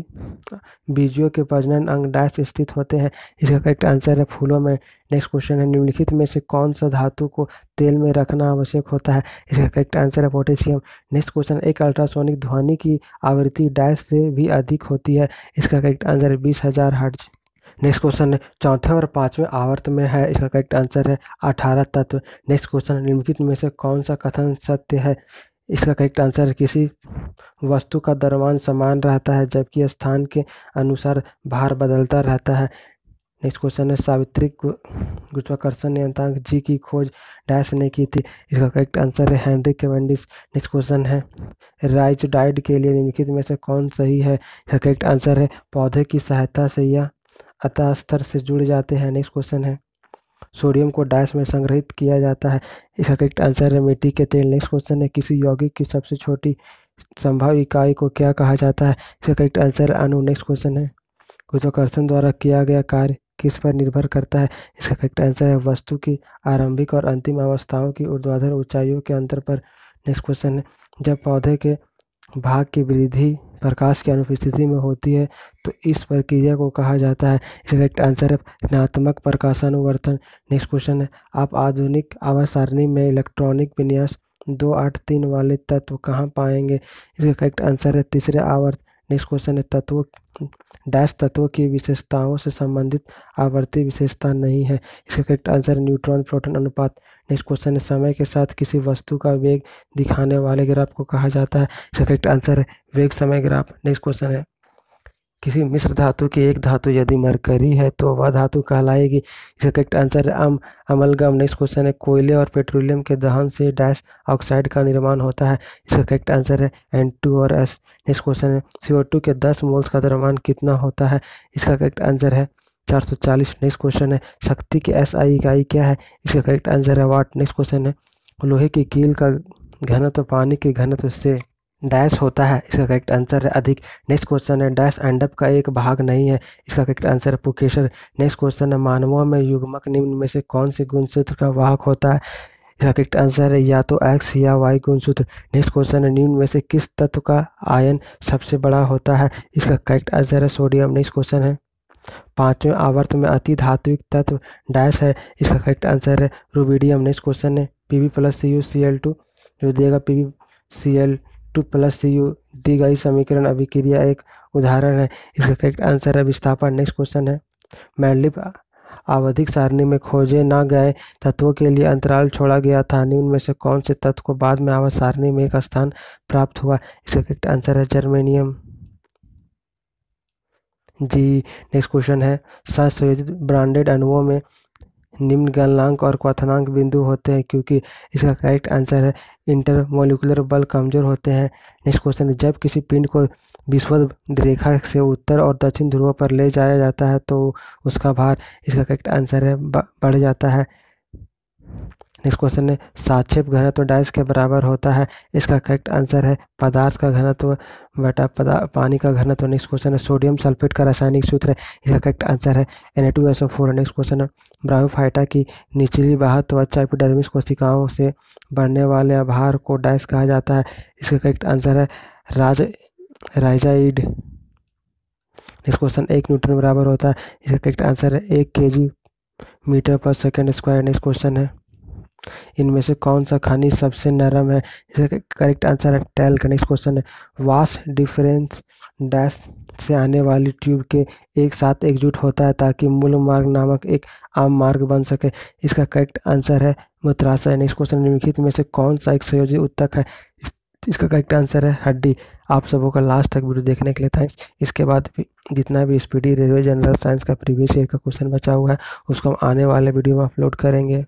बीजों के प्रजनन अंग डैश स्थित होते हैं इसका करेक्ट आंसर है फूलों में नेक्स्ट क्वेश्चन है निम्नलिखित में से कौन सा धातु को तेल में रखना आवश्यक होता है इसका करेक्ट आंसर है पोटेशियम नेक्स्ट क्वेश्चन एक अल्ट्रासोनिक ध्वनि की आवृत्ति डैश से भी अधिक होती है इसका करेक्ट आंसर है बीस हज़ार हर्ज नेक्स्ट क्वेश्चन है चौथे और पांचवें आवर्त में है इसका करेक्ट आंसर है अठारह तत्व नेक्स्ट क्वेश्चन निम्नलिखित में से कौन सा कथन सत्य है इसका करेक्ट आंसर है किसी वस्तु का दरमान समान रहता है जबकि स्थान के अनुसार भार बदलता रहता है नेक्स्ट क्वेश्चन है सावित्री गुरुत्वाकर्षण नियंत्रक जी की खोज डैश ने की थी इसका करेक्ट आंसर है हेनरी कैवेंडिस नेक्स्ट क्वेश्चन है राइज डाइट के लिए निम्नलिखित में से कौन सही है इसका करेक्ट आंसर है पौधे की सहायता से या अतः स्तर से जुड़ जाते हैं नेक्स्ट क्वेश्चन है सोडियम को डैश में संग्रहित किया जाता है इसका करेक्ट आंसर है मिट्टी के तेल नेक्स्ट क्वेश्चन है किसी यौगिक की सबसे छोटी संभव इकाई को क्या कहा जाता है इसका करेक्ट आंसर अनु नेक्स्ट क्वेश्चन है गुरुत्वाकर्षण द्वारा किया गया कार्य किस पर निर्भर करता है इसका करेक्ट आंसर है वस्तु की आरंभिक और अंतिम अवस्थाओं की ऊर्ध्वाधर ऊंचाइयों के अंतर पर नेक्स्ट क्वेश्चन है जब पौधे के भाग की वृद्धि प्रकाश की अनुपस्थिति में होती है तो इस प्रक्रिया को कहा जाता है इसका करेक्ट आंसर है ऋणात्मक प्रकाशानुवर्तन नेक्स्ट क्वेश्चन है आप आधुनिक आवास सारणी में इलेक्ट्रॉनिक विन्यास दो आठ तीन वाले तत्व कहाँ पाएंगे इसका करेक्ट आंसर है तीसरे आवर्त नेक्स्ट क्वेश्चन है तत्वों डैश तत्वों की विशेषताओं से संबंधित आवर्ती विशेषता नहीं है इसका करेक्ट आंसर न्यूट्रॉन प्रोटॉन अनुपात नेक्स्ट क्वेश्चन है समय के साथ किसी वस्तु का वेग दिखाने वाले ग्राफ को कहा जाता है इसका करेक्ट आंसर है वेग समय ग्राफ नेक्स्ट क्वेश्चन है किसी मिश्र धातु की एक धातु यदि मरकरी है तो वह धातु कहलाएगी इसका करेक्ट आंसर है अम अमलगम नेक्स्ट क्वेश्चन है कोयले और पेट्रोलियम के दहन से डैश ऑक्साइड का निर्माण होता है इसका करेक्ट आंसर है एन टू और एस नेक्स्ट क्वेश्चन है सी टू के दस मोल्स का द्रव्यमान कितना होता है इसका करेक्ट आंसर है चार सौ चालीस नेक्स्ट क्वेश्चन है शक्ति की एसआई इकाई क्या है इसका करेक्ट आंसर है वाट नेक्स्ट क्वेश्चन है लोहे की कील का घनत्व तो पानी के घनत्व तो से डैश होता है इसका करेक्ट आंसर है अधिक नेक्स्ट क्वेश्चन है डैश एंडअप का एक भाग नहीं है इसका करेक्ट आंसर है पुकेशर नेक्स्ट क्वेश्चन है मानवों में युग्मक निम्न में से कौन से गुणसूत्र का वाहक होता है इसका करेक्ट आंसर है या तो एक्स या वाई गुणसूत्र नेक्स्ट क्वेश्चन है निम्न में से किस तत्व का आयन सबसे बड़ा होता है इसका करेक्ट आंसर है सोडियम नेक्स्ट क्वेश्चन है पांचवें आवर्त में अति धात्विक तत्व डैश है इसका करेक्ट आंसर है रूबीडियम नेक्स्ट क्वेश्चन है P V plus C U C L two जो देगा P V C L two plus C U दी गई समीकरण अभिक्रिया एक उदाहरण है इसका करेक्ट आंसर है विस्थापन नेक्स्ट क्वेश्चन है मैंडलिप आवधिक सारणी में खोजे ना गए तत्वों के लिए अंतराल छोड़ा गया था निम्न में से कौन से तत्व को बाद में आवध सारणी में एक स्थान प्राप्त हुआ इसका करेक्ट आंसर है जर्मेनियम जी नेक्स्ट क्वेश्चन है सहसोजित ब्रांडेड अनुभव में निम्न गलनांक और क्वथनांक बिंदु होते हैं क्योंकि इसका करेक्ट आंसर है इंटरमोलिकुलर बल कमजोर होते हैं नेक्स्ट क्वेश्चन है जब किसी पिंड को विश्व रेखा से उत्तर और दक्षिण ध्रुव पर ले जाया जाता है तो उसका भार इसका करेक्ट आंसर है बढ़ जाता है नेक्स्ट क्वेश्चन है साक्षेप घनत्व डाइस के बराबर होता है इसका करेक्ट आंसर है पदार्थ का घनत्व बटा पदा पानी का घनत्व नेक्स्ट क्वेश्चन है सोडियम सल्फेट का रासायनिक सूत्र है इसका करेक्ट आंसर है N two S O four next question है ब्रायोफाइटा की निचली बाहर त्वचा एपिडर्मिस कोशिकाओं से बढ़ने वाले आभार को डाइस कहा जाता है इसका करेक्ट आंसर है राज राइजाइड नेक्स्ट क्वेश्चन एक न्यूट्रन बराबर होता है इसका करेक्ट आंसर है एक के जी मीटर पर सेकेंड स्क्वायर नेक्स्ट क्वेश्चन है इनमें से कौन सा खनिज सबसे नरम है इसका करेक्ट आंसर है टेल का नेक्स्ट क्वेश्चन है वास डिफरेंस डैश से आने वाली ट्यूब के एक साथ एकजुट होता है ताकि मूल मार्ग नामक एक आम मार्ग बन सके इसका करेक्ट आंसर है मुत्राशय नेक्स्ट क्वेश्चन निम्नलिखित में से कौन सा एक संयोजी उत्तक है इसका करेक्ट आंसर है हड्डी आप सबों का लास्ट तक वीडियो देखने के लिए थैंक्स इसके बाद भी जितना भी स्पीडी रेलवे जनरल साइंस का प्रीवियस ईयर का क्वेश्चन बचा हुआ है उसको हम आने वाले वीडियो में अपलोड करेंगे